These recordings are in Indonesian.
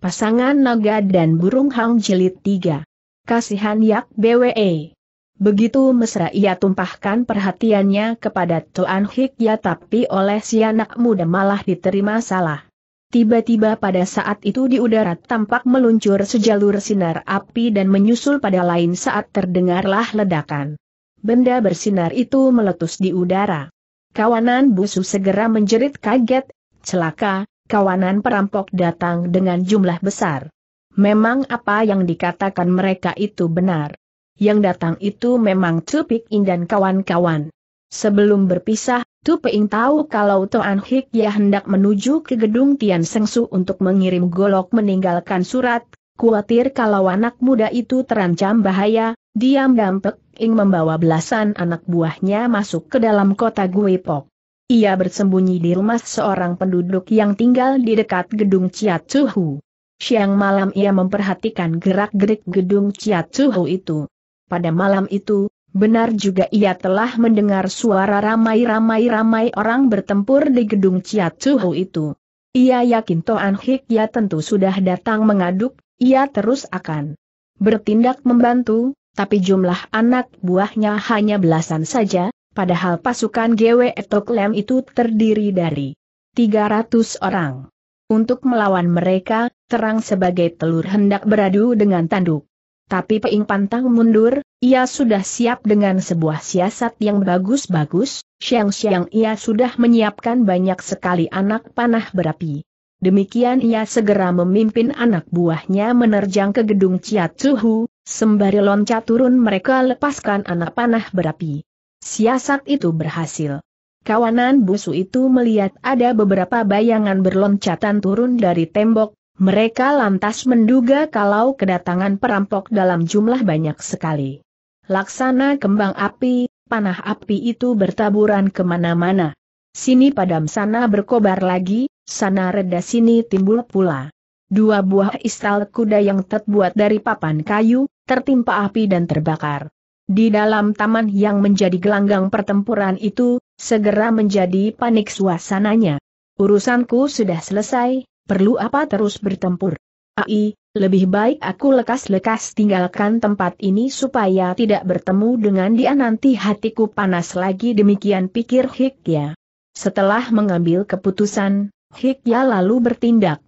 Pasangan Naga dan Burung Hang Jilid 3. Kasihan Yak BWE. Begitu mesra ia tumpahkan perhatiannya kepada Tuan Hik ya tapi oleh si anak muda malah diterima salah. Tiba-tiba pada saat itu di udara tampak meluncur sejalur sinar api dan menyusul pada lain saat terdengarlah ledakan. Benda bersinar itu meletus di udara. Kawanan busu segera menjerit kaget, celaka, kawanan perampok datang dengan jumlah besar. Memang apa yang dikatakan mereka itu benar. Yang datang itu memang Tupik In dan kawan-kawan. Sebelum berpisah, Tuping tahu kalau Toan Hik ya hendak menuju ke gedung Tian Su untuk mengirim golok meninggalkan surat, khawatir kalau anak muda itu terancam bahaya, diam dampek ing membawa belasan anak buahnya masuk ke dalam kota Guipok. Ia bersembunyi di rumah seorang penduduk yang tinggal di dekat gedung Ciacuhu. Siang malam ia memperhatikan gerak-gerik gedung Ciacuhu itu. Pada malam itu, benar juga ia telah mendengar suara ramai-ramai-ramai orang bertempur di gedung Ciacuhu itu. Ia yakin Toan Hik ya tentu sudah datang mengaduk, ia terus akan bertindak membantu, tapi jumlah anak buahnya hanya belasan saja, padahal pasukan GW Etoklem itu terdiri dari 300 orang. Untuk melawan mereka, terang sebagai telur hendak beradu dengan tanduk. Tapi Peing pantang mundur, ia sudah siap dengan sebuah siasat yang bagus-bagus, siang-siang ia sudah menyiapkan banyak sekali anak panah berapi. Demikian ia segera memimpin anak buahnya menerjang ke gedung Ciatsuhu, sembari loncat turun mereka lepaskan anak panah berapi. Siasat itu berhasil. Kawanan busu itu melihat ada beberapa bayangan berloncatan turun dari tembok, mereka lantas menduga kalau kedatangan perampok dalam jumlah banyak sekali. Laksana kembang api, panah api itu bertaburan kemana-mana. Sini padam sana berkobar lagi, sana reda sini timbul pula. Dua buah istal kuda yang terbuat dari papan kayu, tertimpa api dan terbakar. Di dalam taman yang menjadi gelanggang pertempuran itu, segera menjadi panik suasananya. Urusanku sudah selesai, perlu apa terus bertempur? Ai, lebih baik aku lekas-lekas tinggalkan tempat ini supaya tidak bertemu dengan dia nanti hatiku panas lagi demikian pikir Hikya. Setelah mengambil keputusan, Hikya lalu bertindak.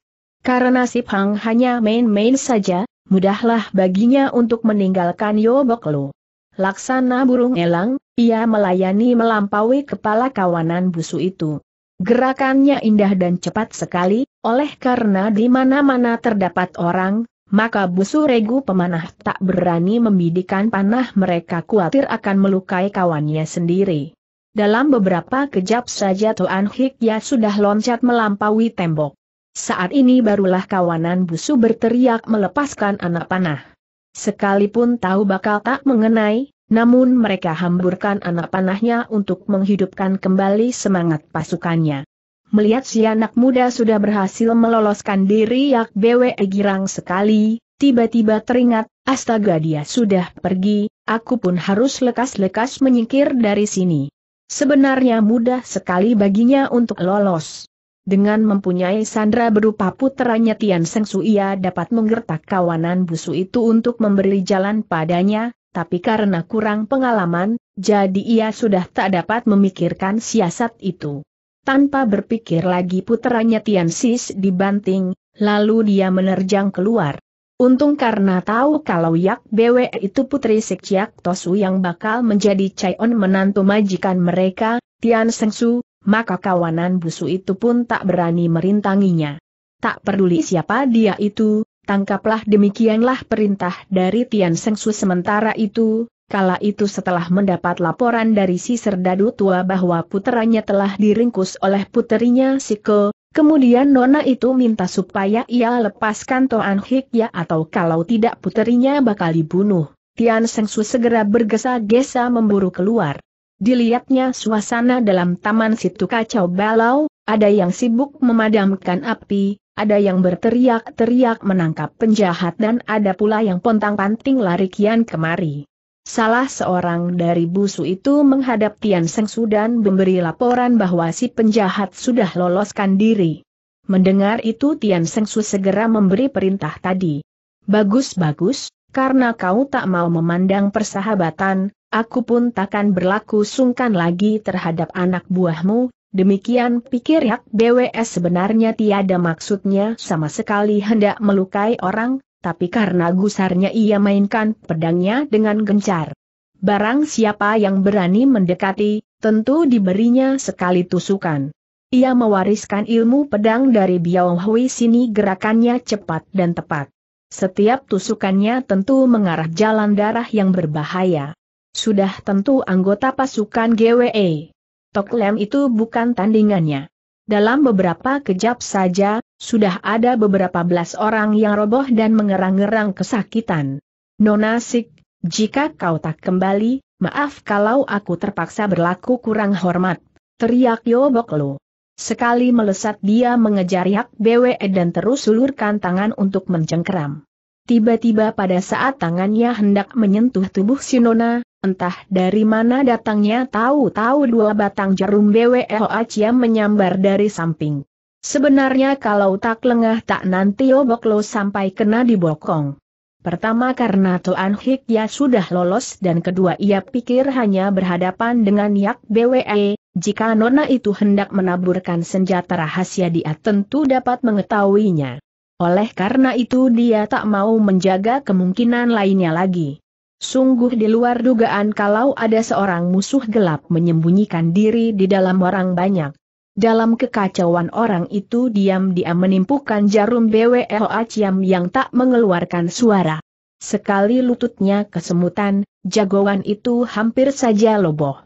Karena si Pang hanya main-main saja, mudahlah baginya untuk meninggalkan Yoboklo. Laksana burung elang, ia melayani melampaui kepala kawanan busu itu. Gerakannya indah dan cepat sekali, oleh karena di mana-mana terdapat orang, maka busu regu pemanah tak berani membidikan panah mereka khawatir akan melukai kawannya sendiri. Dalam beberapa kejap saja Tuan ya sudah loncat melampaui tembok. Saat ini barulah kawanan busu berteriak melepaskan anak panah. Sekalipun tahu bakal tak mengenai, namun mereka hamburkan anak panahnya untuk menghidupkan kembali semangat pasukannya. Melihat si anak muda sudah berhasil meloloskan diri Yak bewe girang sekali, tiba-tiba teringat, astaga dia sudah pergi, aku pun harus lekas-lekas menyingkir dari sini. Sebenarnya mudah sekali baginya untuk lolos. Dengan mempunyai sandra berupa putranya Tian Seng Su ia dapat menggertak kawanan busu itu untuk memberi jalan padanya, tapi karena kurang pengalaman, jadi ia sudah tak dapat memikirkan siasat itu. Tanpa berpikir lagi putranya Tian Sis dibanting, lalu dia menerjang keluar. Untung karena tahu kalau Yak Bwe itu putri Sik Yak Tosu yang bakal menjadi Chai On menantu majikan mereka, Tian Seng Su, maka kawanan busu itu pun tak berani merintanginya. Tak peduli siapa dia itu, tangkaplah demikianlah perintah dari Tian Sengsu sementara itu, kala itu setelah mendapat laporan dari si serdadu tua bahwa puteranya telah diringkus oleh puterinya Siko, kemudian Nona itu minta supaya ia lepaskan Toan ya, atau kalau tidak puterinya bakal dibunuh. Tian Sengsu segera bergesa-gesa memburu keluar. Dilihatnya suasana dalam taman situ kacau balau, ada yang sibuk memadamkan api, ada yang berteriak-teriak menangkap penjahat dan ada pula yang pontang-panting lari kian kemari. Salah seorang dari busu itu menghadap Tian Sengsu dan memberi laporan bahwa si penjahat sudah loloskan diri. Mendengar itu Tian Su segera memberi perintah tadi. Bagus-bagus, karena kau tak mau memandang persahabatan, aku pun takkan berlaku sungkan lagi terhadap anak buahmu, demikian pikir Yak BWS eh, sebenarnya tiada maksudnya sama sekali hendak melukai orang, tapi karena gusarnya ia mainkan pedangnya dengan gencar. Barang siapa yang berani mendekati, tentu diberinya sekali tusukan. Ia mewariskan ilmu pedang dari Biao Hui sini gerakannya cepat dan tepat. Setiap tusukannya tentu mengarah jalan darah yang berbahaya. Sudah tentu anggota pasukan GWE. Tok itu bukan tandingannya. Dalam beberapa kejap saja, sudah ada beberapa belas orang yang roboh dan mengerang ngerang kesakitan. Nonasik, jika kau tak kembali, maaf kalau aku terpaksa berlaku kurang hormat. Teriak Yobok Lo. Sekali melesat dia mengejar Yak BWE e dan terus ulurkan tangan untuk mencengkeram. Tiba-tiba pada saat tangannya hendak menyentuh tubuh Sinona, entah dari mana datangnya tahu-tahu dua batang jarum BWL Acia menyambar dari samping. Sebenarnya kalau tak lengah tak nanti obok lo sampai kena dibokong. Pertama karena Tuan Hik ya sudah lolos dan kedua ia pikir hanya berhadapan dengan Yak BWE, jika Nona itu hendak menaburkan senjata rahasia dia tentu dapat mengetahuinya. Oleh karena itu dia tak mau menjaga kemungkinan lainnya lagi. Sungguh di luar dugaan kalau ada seorang musuh gelap menyembunyikan diri di dalam orang banyak. Dalam kekacauan orang itu diam-diam menimpukan jarum BWL Aciam yang tak mengeluarkan suara. Sekali lututnya kesemutan, jagoan itu hampir saja loboh.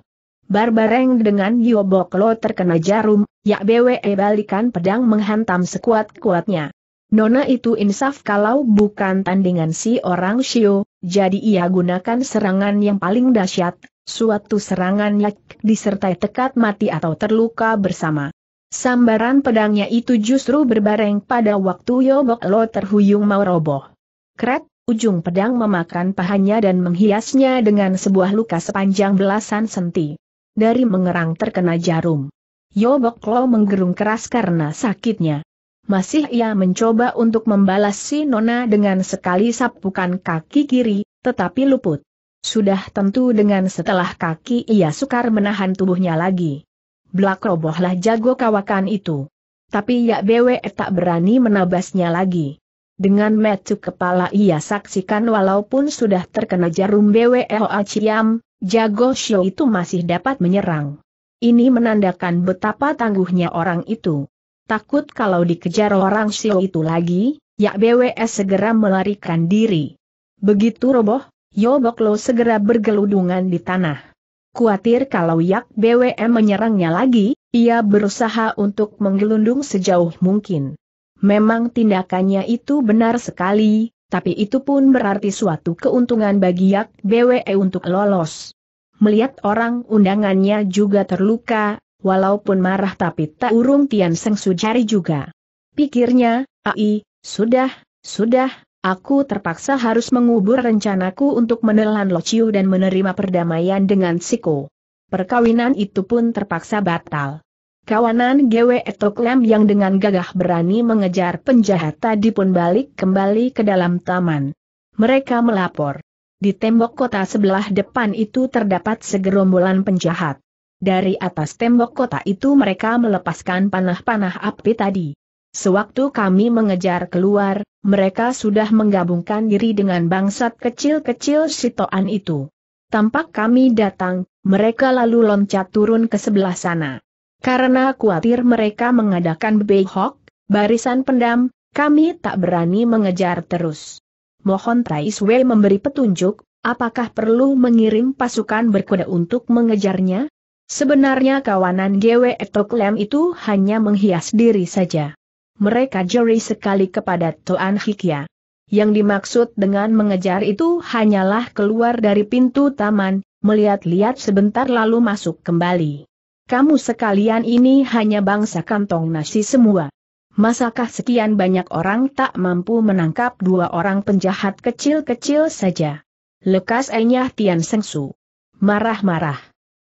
Barbareng dengan Yoboklo terkena jarum, Yak BWE balikan pedang menghantam sekuat-kuatnya. Nona itu insaf kalau bukan tandingan si orang Shio, jadi ia gunakan serangan yang paling dahsyat, suatu serangan yang disertai tekat mati atau terluka bersama. Sambaran pedangnya itu justru berbareng pada waktu Yobok Lo terhuyung mau roboh. Kret, ujung pedang memakan pahanya dan menghiasnya dengan sebuah luka sepanjang belasan senti. Dari mengerang terkena jarum. Yobok Lo menggerung keras karena sakitnya. Masih ia mencoba untuk membalas si Nona dengan sekali sapukan kaki kiri, tetapi luput. Sudah tentu dengan setelah kaki ia sukar menahan tubuhnya lagi. Belak robohlah jago kawakan itu. Tapi ya Bwe tak berani menabasnya lagi. Dengan metu kepala ia saksikan walaupun sudah terkena jarum Bwe Ciam, jago Xiao itu masih dapat menyerang. Ini menandakan betapa tangguhnya orang itu takut kalau dikejar orang Sio itu lagi, Yak BWS segera melarikan diri. Begitu roboh, Yoboklo segera bergeludungan di tanah. Kuatir kalau Yak BWM menyerangnya lagi, ia berusaha untuk menggelundung sejauh mungkin. Memang tindakannya itu benar sekali, tapi itu pun berarti suatu keuntungan bagi Yak BWE e untuk lolos. Melihat orang undangannya juga terluka, walaupun marah tapi tak urung Tian Seng cari juga. Pikirnya, ai, sudah, sudah, aku terpaksa harus mengubur rencanaku untuk menelan Chiu dan menerima perdamaian dengan Siko. Perkawinan itu pun terpaksa batal. Kawanan GW Etoklem yang dengan gagah berani mengejar penjahat tadi pun balik kembali ke dalam taman. Mereka melapor. Di tembok kota sebelah depan itu terdapat segerombolan penjahat. Dari atas tembok kota itu mereka melepaskan panah-panah api tadi. Sewaktu kami mengejar keluar, mereka sudah menggabungkan diri dengan bangsat kecil-kecil sitoan itu. Tampak kami datang, mereka lalu loncat turun ke sebelah sana. Karena khawatir mereka mengadakan behok, barisan pendam, kami tak berani mengejar terus. Mohon Traiswe memberi petunjuk, apakah perlu mengirim pasukan berkuda untuk mengejarnya? Sebenarnya kawanan GW lem itu hanya menghias diri saja. Mereka jeri sekali kepada Toan hikia. Yang dimaksud dengan mengejar itu hanyalah keluar dari pintu taman, melihat-lihat sebentar lalu masuk kembali. Kamu sekalian ini hanya bangsa kantong nasi semua. Masakah sekian banyak orang tak mampu menangkap dua orang penjahat kecil-kecil saja? Lekas Enyah Tian Sengsu. Marah-marah.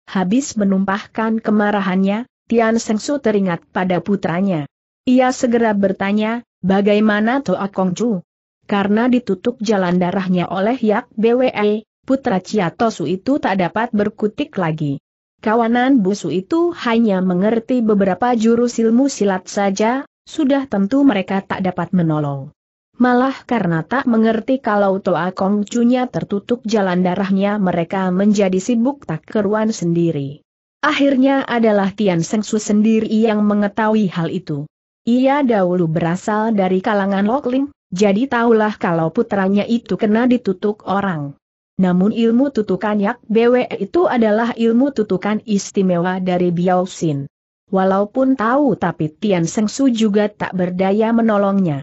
Habis menumpahkan kemarahannya, Tian Sengsu teringat pada putranya. Ia segera bertanya, bagaimana Toa Chu? Karena ditutup jalan darahnya oleh Yak BWE, putra Tosu itu tak dapat berkutik lagi. Kawanan busu itu hanya mengerti beberapa jurus ilmu silat saja, sudah tentu mereka tak dapat menolong. Malah karena tak mengerti kalau Toa Kong Cunya tertutup jalan darahnya mereka menjadi sibuk tak keruan sendiri. Akhirnya adalah Tian Su sendiri yang mengetahui hal itu. Ia dahulu berasal dari kalangan Lokling, jadi tahulah kalau putranya itu kena ditutup orang. Namun ilmu tutukan Yak Bwe itu adalah ilmu tutukan istimewa dari Biao Xin. Walaupun tahu tapi Tian Su juga tak berdaya menolongnya.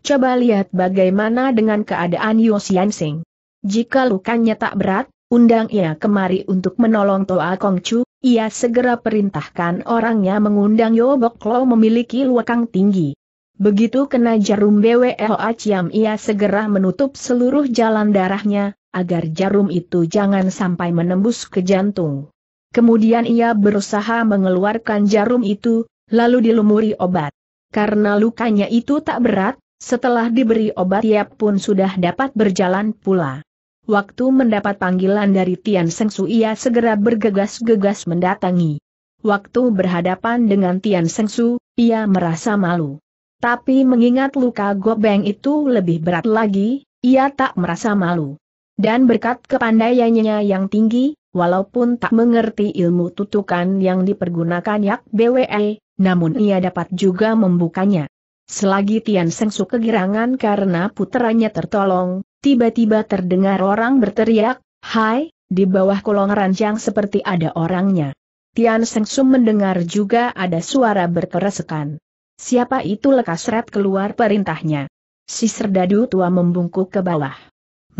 Coba lihat bagaimana dengan keadaan Yu Xianxing. Jika lukanya tak berat, undang ia kemari untuk menolong Toa Kongcu, ia segera perintahkan orangnya mengundang Yo Boklo memiliki luakang tinggi. Begitu kena jarum BWLA Ciam ia segera menutup seluruh jalan darahnya, agar jarum itu jangan sampai menembus ke jantung. Kemudian ia berusaha mengeluarkan jarum itu, lalu dilumuri obat. Karena lukanya itu tak berat, setelah diberi obat ia pun sudah dapat berjalan pula. Waktu mendapat panggilan dari Tian Seng Su ia segera bergegas-gegas mendatangi. Waktu berhadapan dengan Tian Seng Su, ia merasa malu. Tapi mengingat luka gobeng itu lebih berat lagi, ia tak merasa malu. Dan berkat kepandaiannya yang tinggi, walaupun tak mengerti ilmu tutukan yang dipergunakan Yak BWE, namun ia dapat juga membukanya. Selagi Tian Seng Su kegirangan karena putranya tertolong, tiba-tiba terdengar orang berteriak, Hai, di bawah kolong ranjang seperti ada orangnya. Tian Seng Su mendengar juga ada suara berkeresekan. Siapa itu Lekas red keluar perintahnya. Si serdadu tua membungkuk ke bawah.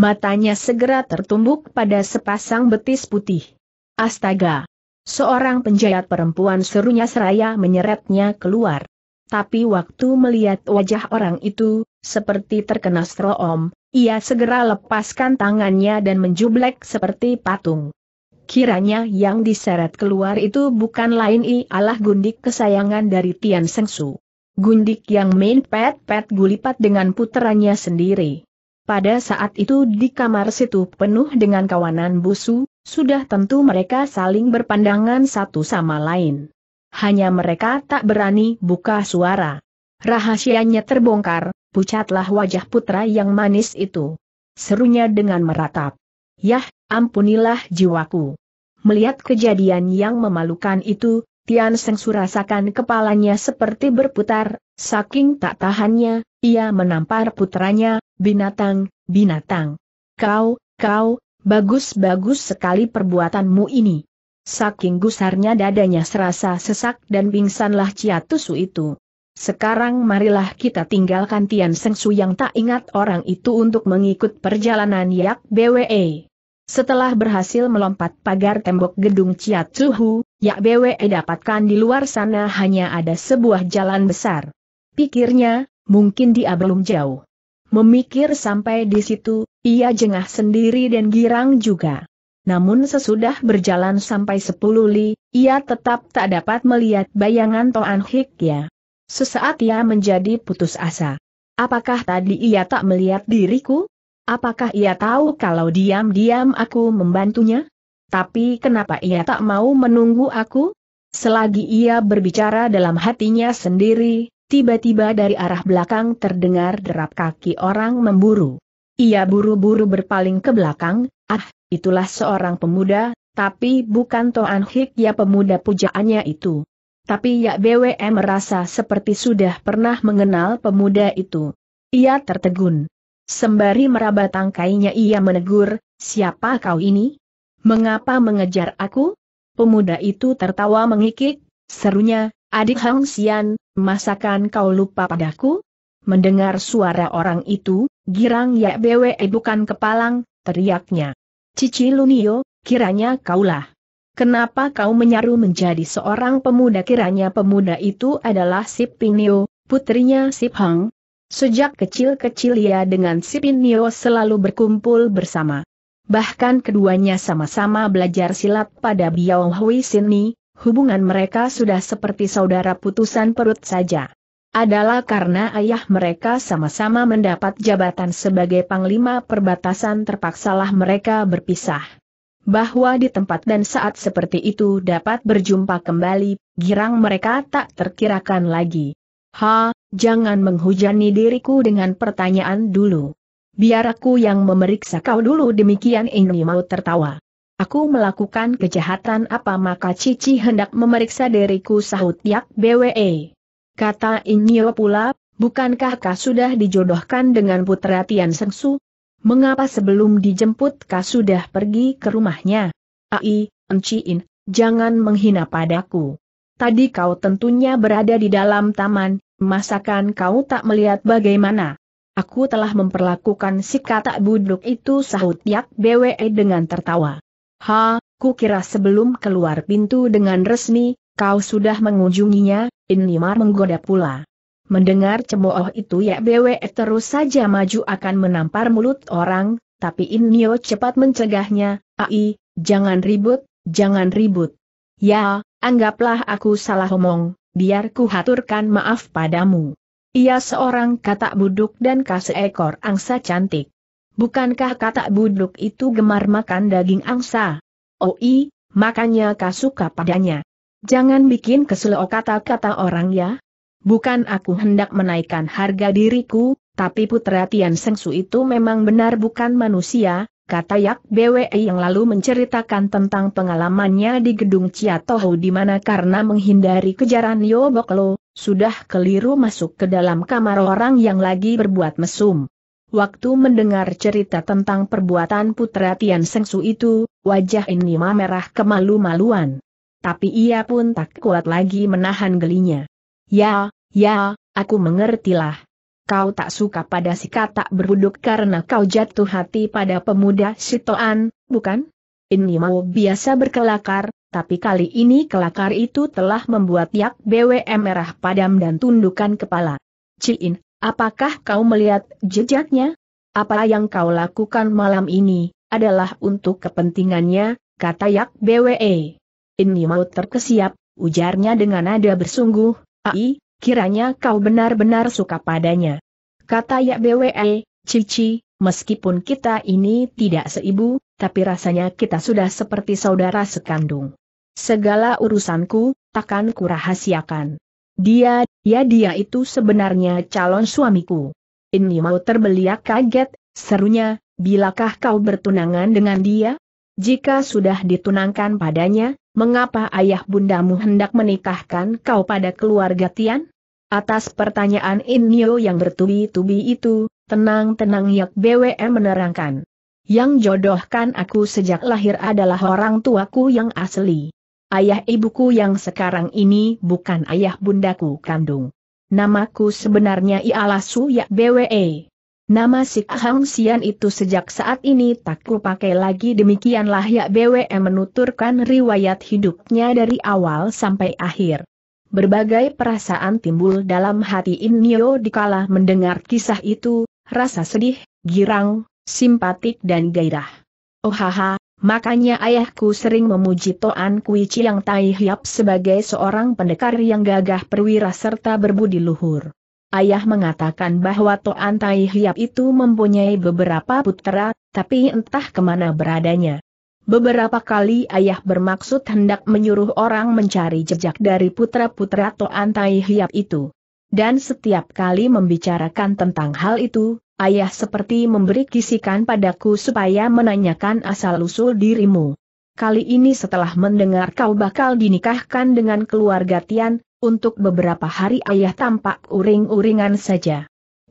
Matanya segera tertumbuk pada sepasang betis putih. Astaga! Seorang penjahat perempuan serunya seraya menyeretnya keluar. Tapi waktu melihat wajah orang itu, seperti terkena stroom, ia segera lepaskan tangannya dan menjublek seperti patung. Kiranya yang diseret keluar itu bukan lain ialah gundik kesayangan dari Tian Sengsu. Gundik yang main pet-pet gulipat dengan puterannya sendiri. Pada saat itu di kamar situ penuh dengan kawanan busu, sudah tentu mereka saling berpandangan satu sama lain hanya mereka tak berani buka suara. Rahasianya terbongkar, pucatlah wajah putra yang manis itu. Serunya dengan meratap. Yah, ampunilah jiwaku. Melihat kejadian yang memalukan itu, Tian Seng surasakan kepalanya seperti berputar, saking tak tahannya, ia menampar putranya, binatang, binatang. Kau, kau, bagus-bagus sekali perbuatanmu ini. Saking gusarnya dadanya serasa sesak dan pingsanlah Ciatusu itu. Sekarang marilah kita tinggalkan Tian Sengsu yang tak ingat orang itu untuk mengikut perjalanan Yak BWE. Setelah berhasil melompat pagar tembok gedung Suhu, Yak BWE dapatkan di luar sana hanya ada sebuah jalan besar. Pikirnya, mungkin dia belum jauh. Memikir sampai di situ, ia jengah sendiri dan girang juga namun sesudah berjalan sampai sepuluh li, ia tetap tak dapat melihat bayangan Toan Ya, Sesaat ia menjadi putus asa. Apakah tadi ia tak melihat diriku? Apakah ia tahu kalau diam-diam aku membantunya? Tapi kenapa ia tak mau menunggu aku? Selagi ia berbicara dalam hatinya sendiri, tiba-tiba dari arah belakang terdengar derap kaki orang memburu. Ia buru-buru berpaling ke belakang, ah, itulah seorang pemuda, tapi bukan Toan Hik ya pemuda pujaannya itu. Tapi Yak BWM merasa seperti sudah pernah mengenal pemuda itu. Ia tertegun. Sembari meraba tangkainya ia menegur, siapa kau ini? Mengapa mengejar aku? Pemuda itu tertawa mengikik, serunya, adik Hang Sian, masakan kau lupa padaku? Mendengar suara orang itu, girang ya bwe bukan kepalang, teriaknya. Cici Lunio, kiranya kaulah. Kenapa kau menyaru menjadi seorang pemuda kiranya pemuda itu adalah Sip Pinio, putrinya Sip Hang? Sejak kecil-kecil ia dengan Sip Pinio selalu berkumpul bersama. Bahkan keduanya sama-sama belajar silat pada Biao Hui Sini, hubungan mereka sudah seperti saudara putusan perut saja adalah karena ayah mereka sama-sama mendapat jabatan sebagai Panglima Perbatasan terpaksalah mereka berpisah. Bahwa di tempat dan saat seperti itu dapat berjumpa kembali, girang mereka tak terkirakan lagi. Ha, jangan menghujani diriku dengan pertanyaan dulu. Biar aku yang memeriksa kau dulu demikian ini mau tertawa. Aku melakukan kejahatan apa maka Cici hendak memeriksa diriku sahut Yak BWE. Kata Inyo pula, bukankah kau sudah dijodohkan dengan putra Tian Sengsu? Mengapa sebelum dijemput kau sudah pergi ke rumahnya? Ai, Enciin, jangan menghina padaku. Tadi kau tentunya berada di dalam taman, masakan kau tak melihat bagaimana? Aku telah memperlakukan si katak buduk itu sahut Yak Bwe dengan tertawa. Ha, kukira sebelum keluar pintu dengan resmi, kau sudah mengunjunginya, Inimar menggoda pula. Mendengar cemooh itu ya BW terus saja maju akan menampar mulut orang, tapi Inyo cepat mencegahnya, Ai, jangan ribut, jangan ribut. Ya, anggaplah aku salah omong, biar ku haturkan maaf padamu. Ia seorang katak buduk dan ekor angsa cantik. Bukankah katak buduk itu gemar makan daging angsa? Oh i, makanya kasuka padanya. Jangan bikin kesel oh, kata-kata orang ya. Bukan aku hendak menaikkan harga diriku, tapi putra Tian Sengsu itu memang benar bukan manusia, kata Yak BWE yang lalu menceritakan tentang pengalamannya di gedung Tohu di mana karena menghindari kejaran Yoboklo, sudah keliru masuk ke dalam kamar orang yang lagi berbuat mesum. Waktu mendengar cerita tentang perbuatan putra Tian Sengsu itu, wajah ini merah kemalu-maluan tapi ia pun tak kuat lagi menahan gelinya. Ya, ya, aku mengertilah. Kau tak suka pada si katak berbuduk karena kau jatuh hati pada pemuda Sitoan, bukan? Ini mau biasa berkelakar, tapi kali ini kelakar itu telah membuat Yak BWM merah padam dan tundukan kepala. Ciin, apakah kau melihat jejaknya? Apa yang kau lakukan malam ini, adalah untuk kepentingannya, kata Yak BWE ini mau terkesiap, ujarnya dengan nada bersungguh, ai, kiranya kau benar-benar suka padanya. Kata Yak BWE, Cici, meskipun kita ini tidak seibu, tapi rasanya kita sudah seperti saudara sekandung. Segala urusanku, takkan kurahasiakan. Dia, ya dia itu sebenarnya calon suamiku. Ini mau terbeliak kaget, serunya, bilakah kau bertunangan dengan dia? Jika sudah ditunangkan padanya, mengapa ayah bundamu hendak menikahkan kau pada keluarga Tian? Atas pertanyaan Inyo yang bertubi-tubi itu, tenang-tenang Yak BWM menerangkan. Yang jodohkan aku sejak lahir adalah orang tuaku yang asli. Ayah ibuku yang sekarang ini bukan ayah bundaku kandung. Namaku sebenarnya ialah Yak BWE. Nama si Hang Sian itu sejak saat ini tak ku pakai lagi demikianlah ya BWM menuturkan riwayat hidupnya dari awal sampai akhir. Berbagai perasaan timbul dalam hati Inyo dikala mendengar kisah itu, rasa sedih, girang, simpatik dan gairah. Oh haha, makanya ayahku sering memuji Toan Kui Chiang Tai Hiap sebagai seorang pendekar yang gagah perwira serta berbudi luhur. Ayah mengatakan bahwa Toan Tai Hiap itu mempunyai beberapa putera, tapi entah kemana beradanya. Beberapa kali ayah bermaksud hendak menyuruh orang mencari jejak dari putra-putra Toan Tai Hiap itu. Dan setiap kali membicarakan tentang hal itu, ayah seperti memberi kisikan padaku supaya menanyakan asal-usul dirimu. Kali ini setelah mendengar kau bakal dinikahkan dengan keluarga Tian, untuk beberapa hari ayah tampak uring-uringan saja.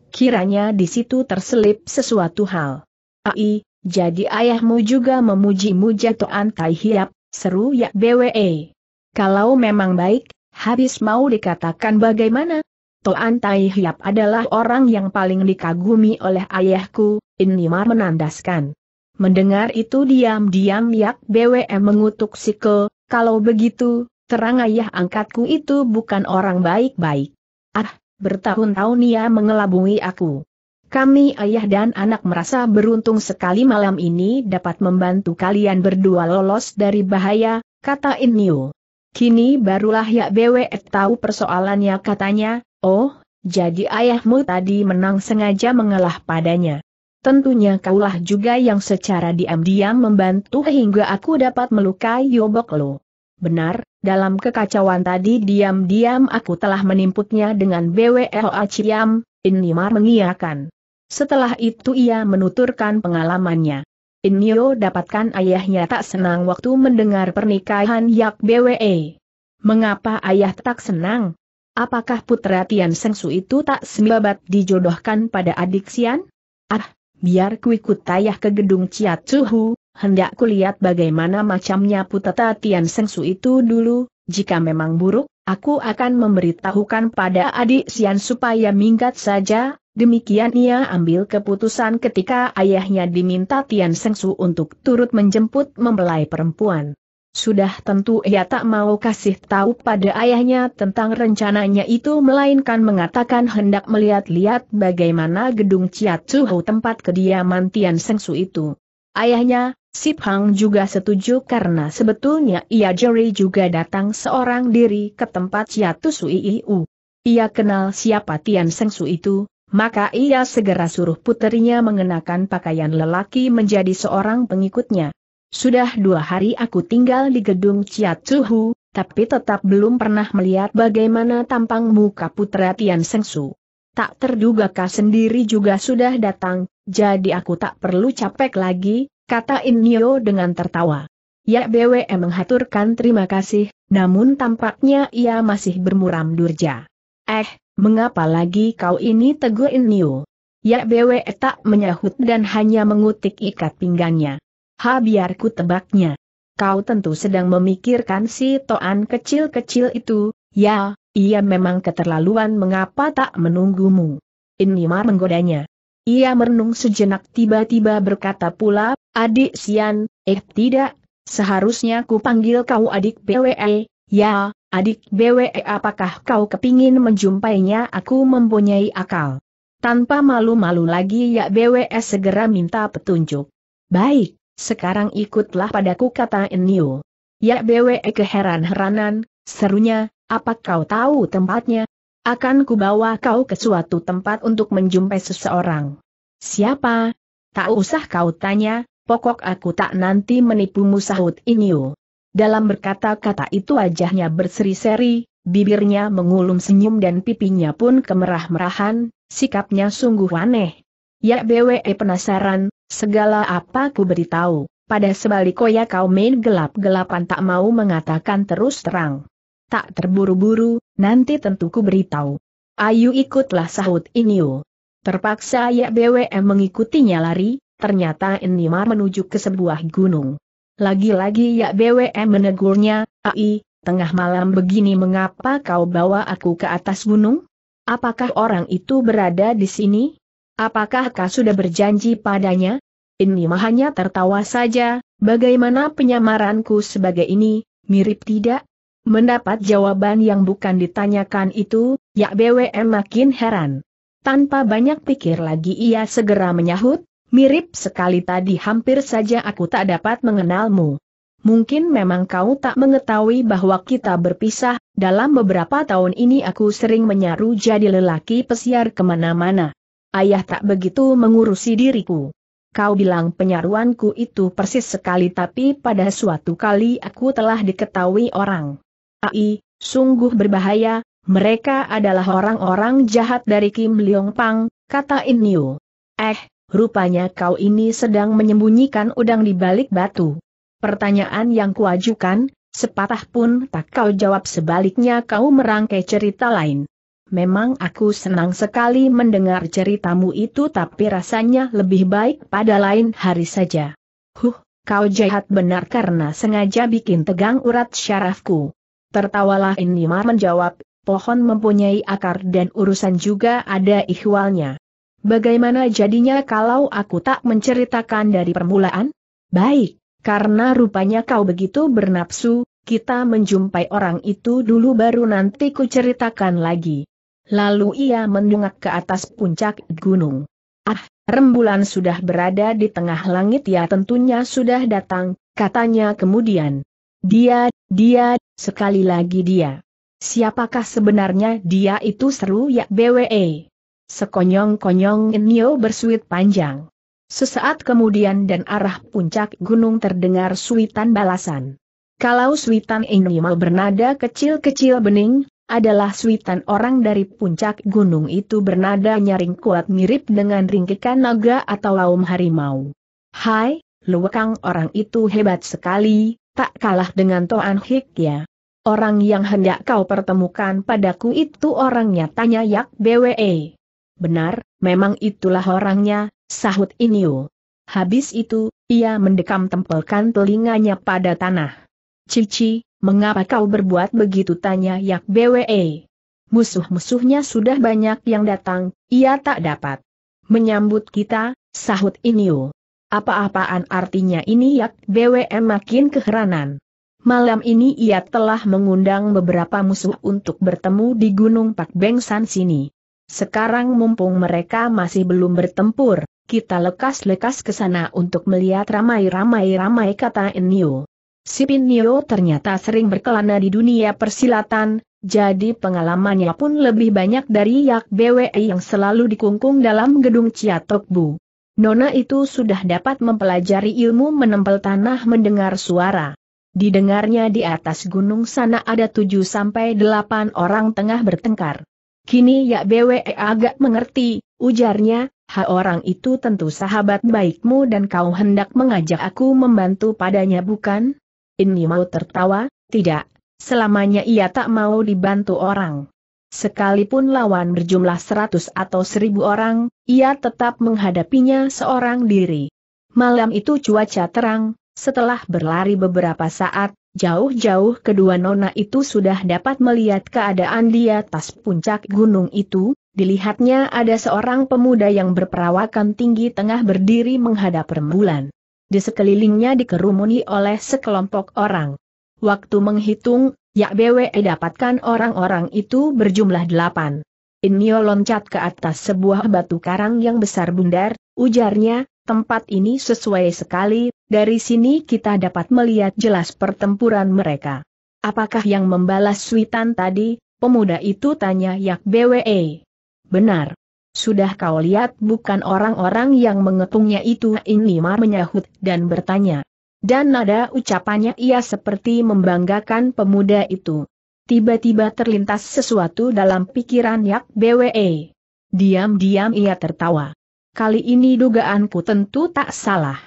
Kiranya di situ terselip sesuatu hal. Ai, jadi ayahmu juga memuji-muja Toan Tai Hiap, seru ya BWE. Kalau memang baik, habis mau dikatakan bagaimana? Toan Tai Hiap adalah orang yang paling dikagumi oleh ayahku, Inimar menandaskan. Mendengar itu diam-diam Yak BWM mengutuk sikel, kalau begitu, terang ayah angkatku itu bukan orang baik-baik. Ah, bertahun-tahun ia mengelabui aku. Kami ayah dan anak merasa beruntung sekali malam ini dapat membantu kalian berdua lolos dari bahaya, kata Inyo. Kini barulah ya Bwe tahu persoalannya katanya, oh, jadi ayahmu tadi menang sengaja mengalah padanya. Tentunya kaulah juga yang secara diam-diam membantu hingga aku dapat melukai Yobok Lo. Benar, dalam kekacauan tadi diam-diam aku telah menimputnya dengan BWLA Ciam, Inimar mengiakan. Setelah itu ia menuturkan pengalamannya. Inyo dapatkan ayahnya tak senang waktu mendengar pernikahan Yak BWE. Mengapa ayah tak senang? Apakah putra Tian Sengsu itu tak semibabat dijodohkan pada adik Sian? Ah, biar ku ikut ayah ke gedung Ciat Suhu, hendak kulihat bagaimana macamnya putata Tian Sengsu itu dulu, jika memang buruk, aku akan memberitahukan pada adik Sian supaya minggat saja, demikian ia ambil keputusan ketika ayahnya diminta Tian Sengsu untuk turut menjemput membelai perempuan. Sudah tentu ia tak mau kasih tahu pada ayahnya tentang rencananya itu melainkan mengatakan hendak melihat-lihat bagaimana gedung Ciatsuhu tempat kediaman Tian Sengsu itu. Ayahnya, Sip Hang juga setuju karena sebetulnya ia jeri juga datang seorang diri ke tempat Ciatu Sui Iu. Ia kenal siapa Tian Seng Su itu, maka ia segera suruh puterinya mengenakan pakaian lelaki menjadi seorang pengikutnya. Sudah dua hari aku tinggal di gedung Ciatsuhu, tapi tetap belum pernah melihat bagaimana tampang muka putra Tian Seng Su. Tak terduga kah sendiri juga sudah datang, jadi aku tak perlu capek lagi, kata Inyo dengan tertawa. Ya BWM menghaturkan terima kasih, namun tampaknya ia masih bermuram durja. Eh, mengapa lagi kau ini teguh Inyo? Ya BWE tak menyahut dan hanya mengutik ikat pinggangnya. Ha biar tebaknya. Kau tentu sedang memikirkan si Toan kecil-kecil itu, ya, ia memang keterlaluan mengapa tak menunggumu. Inimar menggodanya. Ia merenung sejenak tiba-tiba berkata pula, adik Sian, eh tidak, seharusnya ku panggil kau adik BWE, ya, adik BWE apakah kau kepingin menjumpainya aku mempunyai akal. Tanpa malu-malu lagi ya BWE segera minta petunjuk. Baik, sekarang ikutlah padaku kata Enio. Ya BWE keheran-heranan, serunya, apa kau tahu tempatnya, akan kubawa kau ke suatu tempat untuk menjumpai seseorang. Siapa? Tak usah kau tanya, pokok aku tak nanti menipumu sahut Inyo. Dalam berkata-kata itu wajahnya berseri-seri, bibirnya mengulum senyum dan pipinya pun kemerah-merahan, sikapnya sungguh aneh. Ya BWE eh, penasaran, segala apa ku beritahu, pada sebalik koya kau main gelap-gelapan tak mau mengatakan terus terang tak terburu-buru, nanti tentu ku beritahu. Ayu ikutlah sahut Inio. Terpaksa ya BWM mengikutinya lari, ternyata Inimar menuju ke sebuah gunung. Lagi-lagi ya BWM menegurnya, Ai, tengah malam begini mengapa kau bawa aku ke atas gunung? Apakah orang itu berada di sini? Apakah kau sudah berjanji padanya? Inimar hanya tertawa saja, bagaimana penyamaranku sebagai ini, mirip tidak? Mendapat jawaban yang bukan ditanyakan itu, Yak BWM makin heran. Tanpa banyak pikir lagi ia segera menyahut, mirip sekali tadi hampir saja aku tak dapat mengenalmu. Mungkin memang kau tak mengetahui bahwa kita berpisah, dalam beberapa tahun ini aku sering menyaru jadi lelaki pesiar kemana-mana. Ayah tak begitu mengurusi diriku. Kau bilang penyaruanku itu persis sekali tapi pada suatu kali aku telah diketahui orang. Ai, sungguh berbahaya, mereka adalah orang-orang jahat dari Kim Leong Pang, kata In Niu. Eh, rupanya kau ini sedang menyembunyikan udang di balik batu. Pertanyaan yang kuajukan, sepatah pun tak kau jawab sebaliknya kau merangkai cerita lain. Memang aku senang sekali mendengar ceritamu itu tapi rasanya lebih baik pada lain hari saja. Huh, kau jahat benar karena sengaja bikin tegang urat syarafku. Tertawalah Inima menjawab, pohon mempunyai akar dan urusan juga ada ihwalnya. Bagaimana jadinya kalau aku tak menceritakan dari permulaan? Baik, karena rupanya kau begitu bernapsu, kita menjumpai orang itu dulu baru nanti ku ceritakan lagi. Lalu ia mendungak ke atas puncak gunung. Ah, rembulan sudah berada di tengah langit ya tentunya sudah datang, katanya kemudian. Dia, dia, sekali lagi dia. Siapakah sebenarnya dia itu seru ya BWE? Sekonyong-konyong Nio bersuit panjang. Sesaat kemudian dan arah puncak gunung terdengar suitan balasan. Kalau suitan mau bernada kecil-kecil bening, adalah suitan orang dari puncak gunung itu bernada nyaring kuat mirip dengan ringkikan naga atau laum harimau. Hai, luwekang orang itu hebat sekali, tak kalah dengan Toan ya. Orang yang hendak kau pertemukan padaku itu orangnya tanya Yak BWE. Benar, memang itulah orangnya, sahut Inyu. Habis itu, ia mendekam tempelkan telinganya pada tanah. Cici, mengapa kau berbuat begitu tanya Yak BWE. Musuh-musuhnya sudah banyak yang datang, ia tak dapat menyambut kita, sahut Inyu. Apa-apaan artinya ini Yak BWM makin keheranan. Malam ini ia telah mengundang beberapa musuh untuk bertemu di Gunung Pak Beng San sini. Sekarang mumpung mereka masih belum bertempur, kita lekas-lekas ke sana untuk melihat ramai-ramai-ramai kata Enio. Si Pinio ternyata sering berkelana di dunia persilatan, jadi pengalamannya pun lebih banyak dari Yak BWE yang selalu dikungkung dalam gedung Ciatok Bu. Nona itu sudah dapat mempelajari ilmu menempel tanah mendengar suara. Didengarnya di atas gunung sana ada tujuh sampai delapan orang tengah bertengkar. Kini ya BWE agak mengerti, ujarnya, ha orang itu tentu sahabat baikmu dan kau hendak mengajak aku membantu padanya bukan? Ini mau tertawa, tidak, selamanya ia tak mau dibantu orang. Sekalipun lawan berjumlah seratus atau seribu orang, ia tetap menghadapinya seorang diri. Malam itu cuaca terang, setelah berlari beberapa saat, jauh-jauh kedua nona itu sudah dapat melihat keadaan di atas puncak gunung itu, dilihatnya ada seorang pemuda yang berperawakan tinggi tengah berdiri menghadap rembulan. Di sekelilingnya dikerumuni oleh sekelompok orang. Waktu menghitung, Bwe dapatkan orang-orang itu berjumlah delapan. Inyo loncat ke atas sebuah batu karang yang besar bundar, ujarnya, tempat ini sesuai sekali, dari sini kita dapat melihat jelas pertempuran mereka. Apakah yang membalas Switan tadi, pemuda itu tanya Yak BWE. Benar. Sudah kau lihat bukan orang-orang yang mengepungnya itu Inlimar menyahut dan bertanya. Dan nada ucapannya ia seperti membanggakan pemuda itu. Tiba-tiba terlintas sesuatu dalam pikiran Yak BWE. Diam-diam ia tertawa. Kali ini dugaanku tentu tak salah.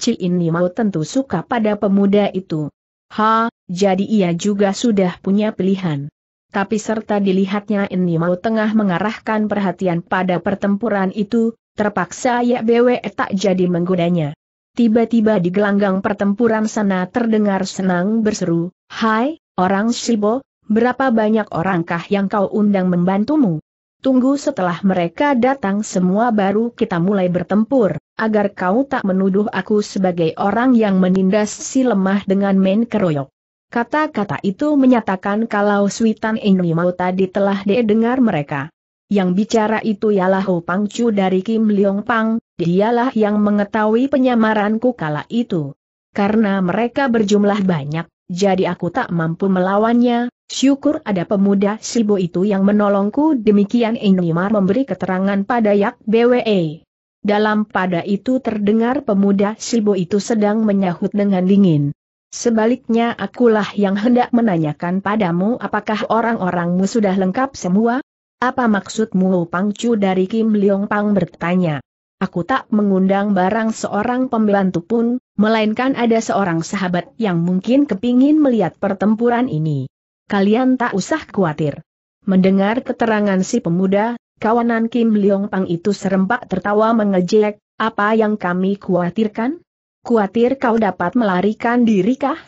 Ci ini mau tentu suka pada pemuda itu. Ha, jadi ia juga sudah punya pilihan. Tapi serta dilihatnya ini mau tengah mengarahkan perhatian pada pertempuran itu, terpaksa Yak BWE tak jadi menggodanya. Tiba-tiba di gelanggang pertempuran sana terdengar senang berseru, Hai, orang Sibo, berapa banyak orangkah yang kau undang membantumu? Tunggu setelah mereka datang semua baru kita mulai bertempur, agar kau tak menuduh aku sebagai orang yang menindas si lemah dengan main keroyok. Kata-kata itu menyatakan kalau Switan Ini mau tadi telah dia dengar mereka. Yang bicara itu ialah Ho Pangcu dari Kim Leong Pang, dialah yang mengetahui penyamaranku kala itu. Karena mereka berjumlah banyak, jadi aku tak mampu melawannya, syukur ada pemuda Sibo itu yang menolongku demikian Inimar memberi keterangan pada Yak BWE. Dalam pada itu terdengar pemuda Sibo itu sedang menyahut dengan dingin. Sebaliknya akulah yang hendak menanyakan padamu apakah orang-orangmu sudah lengkap semua? Apa maksudmu Pangcu dari Kim Leong Pang bertanya? aku tak mengundang barang seorang pembantu pun, melainkan ada seorang sahabat yang mungkin kepingin melihat pertempuran ini. Kalian tak usah khawatir. Mendengar keterangan si pemuda, kawanan Kim Leong Pang itu serempak tertawa mengejek, apa yang kami khawatirkan? Khawatir kau dapat melarikan dirikah?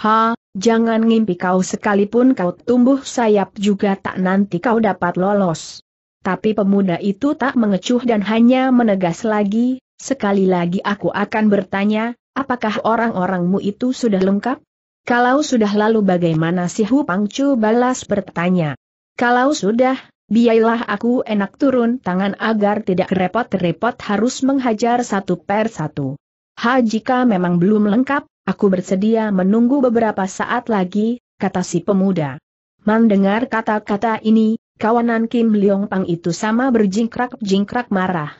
Ha, jangan ngimpi kau sekalipun kau tumbuh sayap juga tak nanti kau dapat lolos. Tapi pemuda itu tak mengecuh dan hanya menegas lagi, sekali lagi aku akan bertanya, apakah orang-orangmu itu sudah lengkap? Kalau sudah lalu bagaimana si Hu Pangcu balas bertanya. Kalau sudah, biarlah aku enak turun tangan agar tidak repot-repot harus menghajar satu per satu. Ha jika memang belum lengkap, aku bersedia menunggu beberapa saat lagi, kata si pemuda. Mendengar kata-kata ini, kawanan Kim Leong Pang itu sama berjingkrak-jingkrak marah.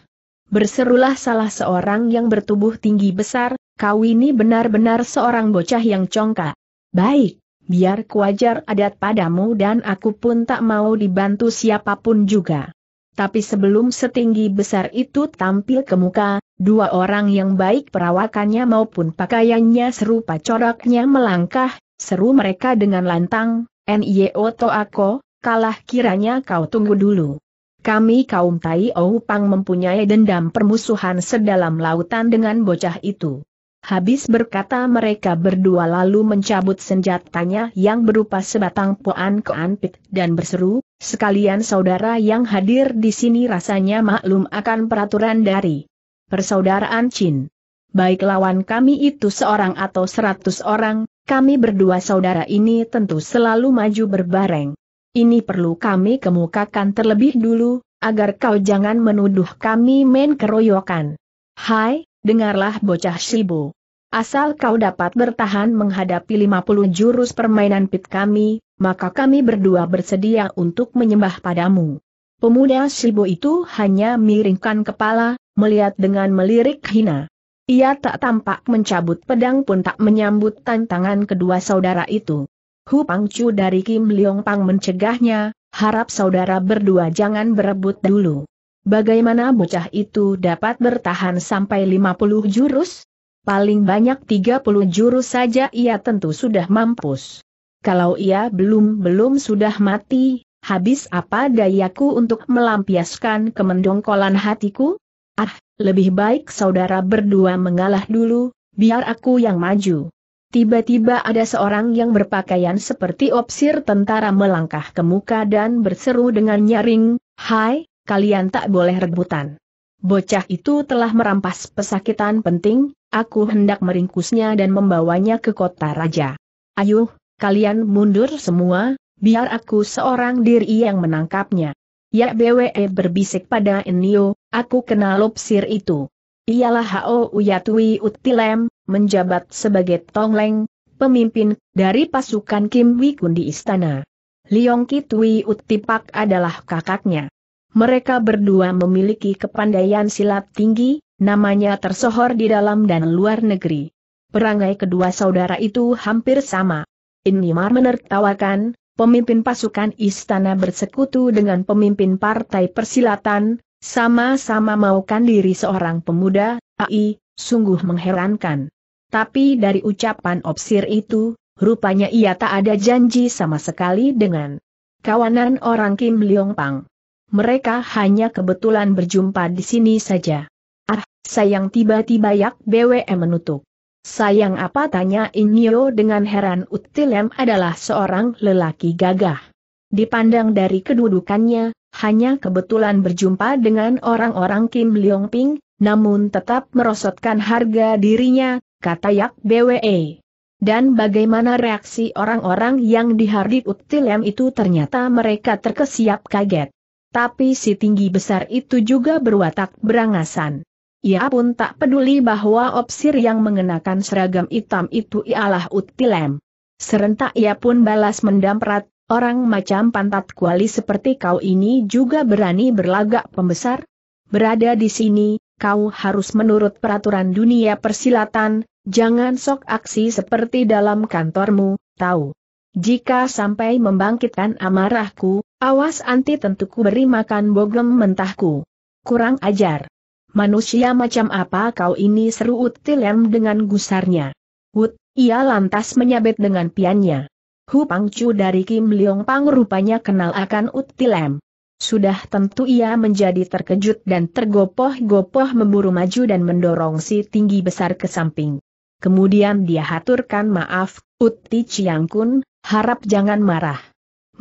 Berserulah salah seorang yang bertubuh tinggi besar, kau ini benar-benar seorang bocah yang congkak. Baik, biar kuajar adat padamu dan aku pun tak mau dibantu siapapun juga. Tapi sebelum setinggi besar itu tampil ke muka, dua orang yang baik perawakannya maupun pakaiannya serupa coraknya melangkah, seru mereka dengan lantang, NIO Toako, kalah kiranya kau tunggu dulu. Kami kaum Tai Pang mempunyai dendam permusuhan sedalam lautan dengan bocah itu. Habis berkata mereka berdua lalu mencabut senjatanya yang berupa sebatang poan keanpit dan berseru, sekalian saudara yang hadir di sini rasanya maklum akan peraturan dari persaudaraan Chin. Baik lawan kami itu seorang atau seratus orang, kami berdua saudara ini tentu selalu maju berbareng. Ini perlu kami kemukakan terlebih dulu, agar kau jangan menuduh kami main keroyokan. Hai, dengarlah bocah Shibu. Asal kau dapat bertahan menghadapi 50 jurus permainan pit kami, maka kami berdua bersedia untuk menyembah padamu. Pemuda Shibo itu hanya miringkan kepala, melihat dengan melirik hina. Ia tak tampak mencabut pedang pun tak menyambut tantangan kedua saudara itu. Hu Pangcu dari Kim Leong Pang mencegahnya, harap saudara berdua jangan berebut dulu. Bagaimana bocah itu dapat bertahan sampai 50 jurus? Paling banyak 30 jurus saja ia tentu sudah mampus. Kalau ia belum-belum sudah mati, habis apa dayaku untuk melampiaskan kemendongkolan hatiku? Ah, lebih baik saudara berdua mengalah dulu, biar aku yang maju. Tiba-tiba ada seorang yang berpakaian seperti opsir tentara melangkah ke muka dan berseru dengan nyaring, Hai, kalian tak boleh rebutan. Bocah itu telah merampas pesakitan penting, aku hendak meringkusnya dan membawanya ke kota raja. Ayuh, kalian mundur semua, biar aku seorang diri yang menangkapnya. Ya BWE berbisik pada Enio, aku kenal opsir itu. Ialah Hao Uyatui Utilem, menjabat sebagai Tongleng, pemimpin dari pasukan Kim Wikun di istana. Liong Kitui Utipak adalah kakaknya. Mereka berdua memiliki kepandaian silat tinggi, namanya tersohor di dalam dan luar negeri. Perangai kedua saudara itu hampir sama. Inimar menertawakan, pemimpin pasukan istana bersekutu dengan pemimpin partai persilatan, sama-sama maukan diri seorang pemuda, AI, sungguh mengherankan. Tapi dari ucapan opsir itu, rupanya ia tak ada janji sama sekali dengan kawanan orang Kim Leong Pang. Mereka hanya kebetulan berjumpa di sini saja. Ah, sayang tiba-tiba Yak BWM menutup. Sayang apa tanya Inyo dengan heran Utilem adalah seorang lelaki gagah. Dipandang dari kedudukannya, hanya kebetulan berjumpa dengan orang-orang Kim Leong Ping, namun tetap merosotkan harga dirinya, kata Yak BWE. Dan bagaimana reaksi orang-orang yang dihardik Utilem itu ternyata mereka terkesiap kaget. Tapi si tinggi besar itu juga berwatak berangasan. Ia pun tak peduli bahwa opsir yang mengenakan seragam hitam itu ialah Utilem. Serentak ia pun balas mendamprat, orang macam pantat kuali seperti kau ini juga berani berlagak pembesar? Berada di sini, kau harus menurut peraturan dunia persilatan, jangan sok aksi seperti dalam kantormu, tahu. Jika sampai membangkitkan amarahku, awas anti tentuku beri makan bogem mentahku. Kurang ajar. Manusia macam apa kau ini seru Utilem dengan gusarnya. Wut, ia lantas menyabet dengan piannya. Hu Pangcu dari Kim Leong Pang rupanya kenal akan Utilem. Sudah tentu ia menjadi terkejut dan tergopoh-gopoh memburu maju dan mendorong si tinggi besar ke samping. Kemudian dia haturkan maaf, Uti Ciangkun, harap jangan marah.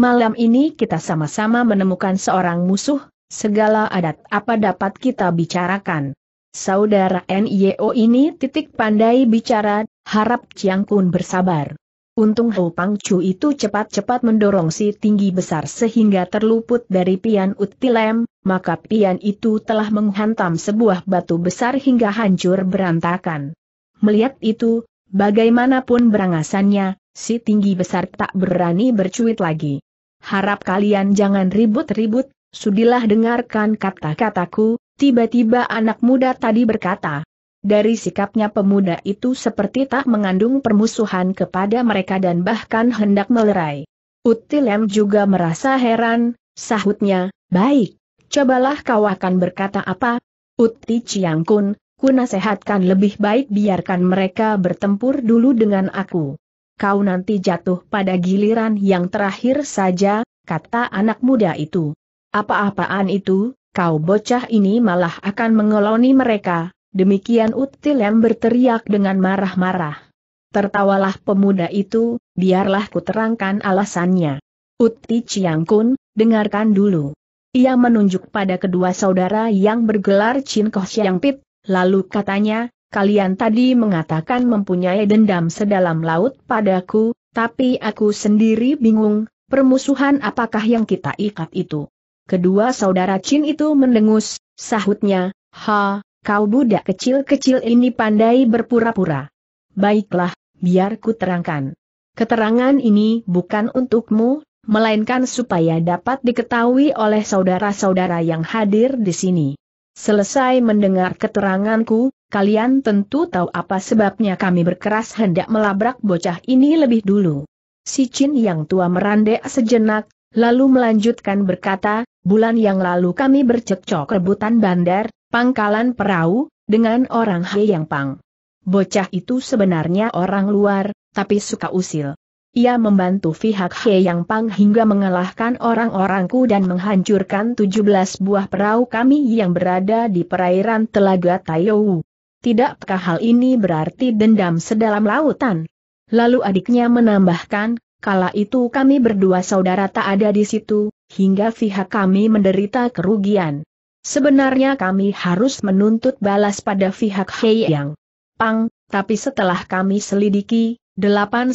Malam ini kita sama-sama menemukan seorang musuh, segala adat apa dapat kita bicarakan. Saudara NIO ini titik pandai bicara, harap Ciangkun bersabar. Untung Ho Pang Chu itu cepat-cepat mendorong si tinggi besar sehingga terluput dari pian utilem, maka pian itu telah menghantam sebuah batu besar hingga hancur berantakan. Melihat itu, bagaimanapun berangasannya, si tinggi besar tak berani bercuit lagi. Harap kalian jangan ribut-ribut, sudilah dengarkan kata-kataku, tiba-tiba anak muda tadi berkata, dari sikapnya pemuda itu seperti tak mengandung permusuhan kepada mereka dan bahkan hendak melerai. Utilem juga merasa heran, sahutnya, baik, cobalah kau akan berkata apa? Uti Ciangkun, ku nasehatkan lebih baik biarkan mereka bertempur dulu dengan aku. Kau nanti jatuh pada giliran yang terakhir saja, kata anak muda itu. Apa-apaan itu, kau bocah ini malah akan mengeloni mereka, Demikian Utilem berteriak dengan marah-marah. Tertawalah pemuda itu, biarlah kuterangkan alasannya. Uti Kun, dengarkan dulu. Ia menunjuk pada kedua saudara yang bergelar Chin Koh Siang Pit, lalu katanya, kalian tadi mengatakan mempunyai dendam sedalam laut padaku, tapi aku sendiri bingung, permusuhan apakah yang kita ikat itu. Kedua saudara Chin itu mendengus, sahutnya, ha, kau budak kecil-kecil ini pandai berpura-pura. Baiklah, biar ku terangkan. Keterangan ini bukan untukmu, melainkan supaya dapat diketahui oleh saudara-saudara yang hadir di sini. Selesai mendengar keteranganku, kalian tentu tahu apa sebabnya kami berkeras hendak melabrak bocah ini lebih dulu. Si Chin yang tua merandek sejenak, lalu melanjutkan berkata, bulan yang lalu kami bercekcok rebutan bandar, pangkalan perahu, dengan orang Yang Pang. Bocah itu sebenarnya orang luar, tapi suka usil. Ia membantu pihak He Yang Pang hingga mengalahkan orang-orangku dan menghancurkan 17 buah perahu kami yang berada di perairan Telaga Taiyou. Tidakkah hal ini berarti dendam sedalam lautan? Lalu adiknya menambahkan, kala itu kami berdua saudara tak ada di situ, hingga pihak kami menderita kerugian. Sebenarnya kami harus menuntut balas pada pihak Hei Yang Pang, tapi setelah kami selidiki, 8-9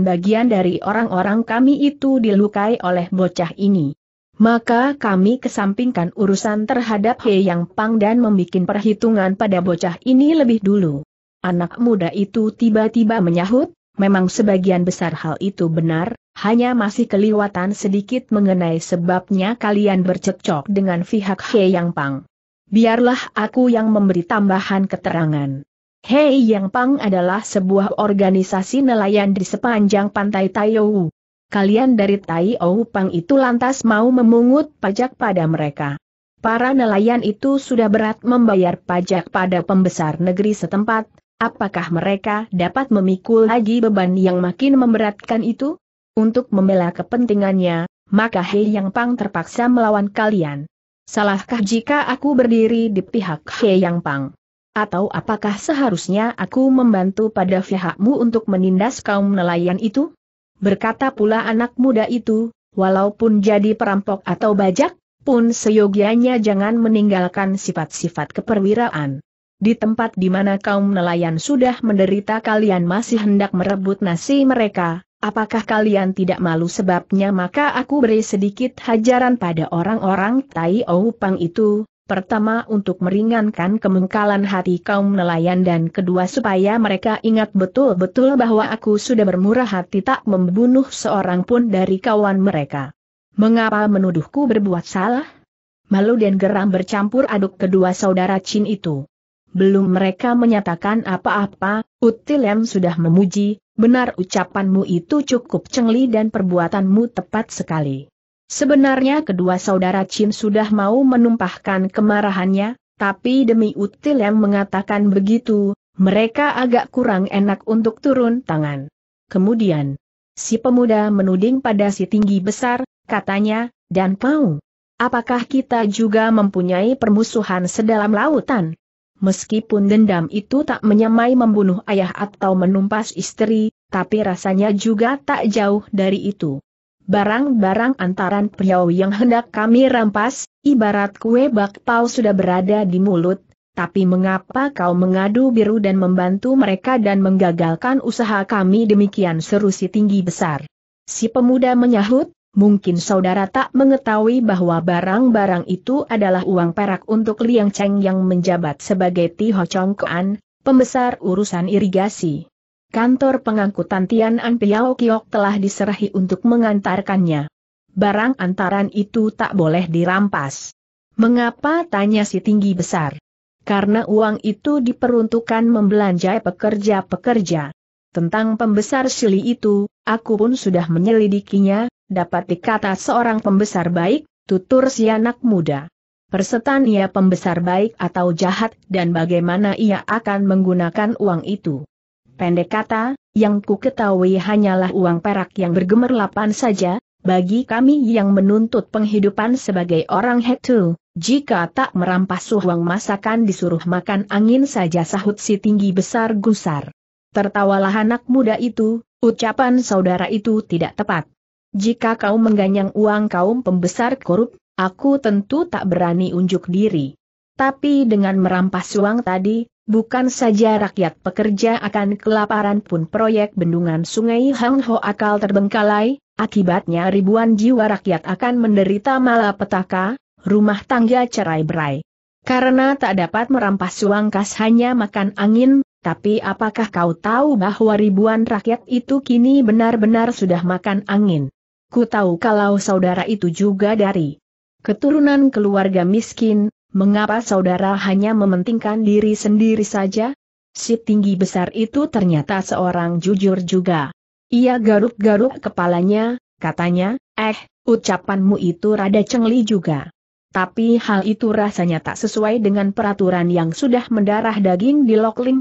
bagian dari orang-orang kami itu dilukai oleh bocah ini. Maka kami kesampingkan urusan terhadap Hei Yang Pang dan membuat perhitungan pada bocah ini lebih dulu. Anak muda itu tiba-tiba menyahut, memang sebagian besar hal itu benar, hanya masih keliwatan sedikit mengenai sebabnya kalian bercekcok dengan pihak He Yang Pang. Biarlah aku yang memberi tambahan keterangan. He Yang Pang adalah sebuah organisasi nelayan di sepanjang pantai Taiou. Kalian dari Taiou Pang itu lantas mau memungut pajak pada mereka. Para nelayan itu sudah berat membayar pajak pada pembesar negeri setempat, apakah mereka dapat memikul lagi beban yang makin memberatkan itu? untuk membela kepentingannya, maka Hei Yang Pang terpaksa melawan kalian. Salahkah jika aku berdiri di pihak Hei Yang Pang? Atau apakah seharusnya aku membantu pada pihakmu untuk menindas kaum nelayan itu? Berkata pula anak muda itu, walaupun jadi perampok atau bajak, pun seyogianya jangan meninggalkan sifat-sifat keperwiraan. Di tempat di mana kaum nelayan sudah menderita kalian masih hendak merebut nasi mereka, Apakah kalian tidak malu sebabnya maka aku beri sedikit hajaran pada orang-orang Tai Oupang itu, pertama untuk meringankan kemengkalan hati kaum nelayan dan kedua supaya mereka ingat betul-betul bahwa aku sudah bermurah hati tak membunuh seorang pun dari kawan mereka. Mengapa menuduhku berbuat salah? Malu dan geram bercampur aduk kedua saudara Chin itu. Belum mereka menyatakan apa-apa, Utilem sudah memuji, benar ucapanmu itu cukup cengli dan perbuatanmu tepat sekali. Sebenarnya kedua saudara Chin sudah mau menumpahkan kemarahannya, tapi demi Utilem mengatakan begitu, mereka agak kurang enak untuk turun tangan. Kemudian, si pemuda menuding pada si tinggi besar, katanya, dan kau. Apakah kita juga mempunyai permusuhan sedalam lautan? Meskipun dendam itu tak menyamai membunuh ayah atau menumpas istri, tapi rasanya juga tak jauh dari itu. Barang-barang antaran priau yang hendak kami rampas, ibarat kue bakpao sudah berada di mulut, tapi mengapa kau mengadu biru dan membantu mereka dan menggagalkan usaha kami demikian seru si tinggi besar? Si pemuda menyahut, mungkin saudara tak mengetahui bahwa barang-barang itu adalah uang perak untuk Liang Cheng yang menjabat sebagai Ti Ho Chong Kuan, pembesar urusan irigasi. Kantor pengangkutan Tian An Piao Kiok telah diserahi untuk mengantarkannya. Barang antaran itu tak boleh dirampas. Mengapa tanya si tinggi besar? Karena uang itu diperuntukkan membelanjai pekerja-pekerja. Tentang pembesar Sili itu, aku pun sudah menyelidikinya, dapat dikata seorang pembesar baik, tutur si anak muda. Persetan ia pembesar baik atau jahat dan bagaimana ia akan menggunakan uang itu. Pendek kata, yang ku ketahui hanyalah uang perak yang bergemerlapan saja, bagi kami yang menuntut penghidupan sebagai orang hektu, jika tak merampas uang masakan disuruh makan angin saja sahut si tinggi besar gusar. Tertawalah anak muda itu, ucapan saudara itu tidak tepat. Jika kau mengganyang uang kaum pembesar korup, aku tentu tak berani unjuk diri. Tapi dengan merampas uang tadi, bukan saja rakyat pekerja akan kelaparan pun proyek bendungan sungai Hang Ho akal terbengkalai, akibatnya ribuan jiwa rakyat akan menderita malapetaka, rumah tangga cerai berai. Karena tak dapat merampas uang kas hanya makan angin, tapi apakah kau tahu bahwa ribuan rakyat itu kini benar-benar sudah makan angin? ku tahu kalau saudara itu juga dari keturunan keluarga miskin, mengapa saudara hanya mementingkan diri sendiri saja? Si tinggi besar itu ternyata seorang jujur juga. Ia garuk-garuk kepalanya, katanya, eh, ucapanmu itu rada cengli juga. Tapi hal itu rasanya tak sesuai dengan peraturan yang sudah mendarah daging di Lokling.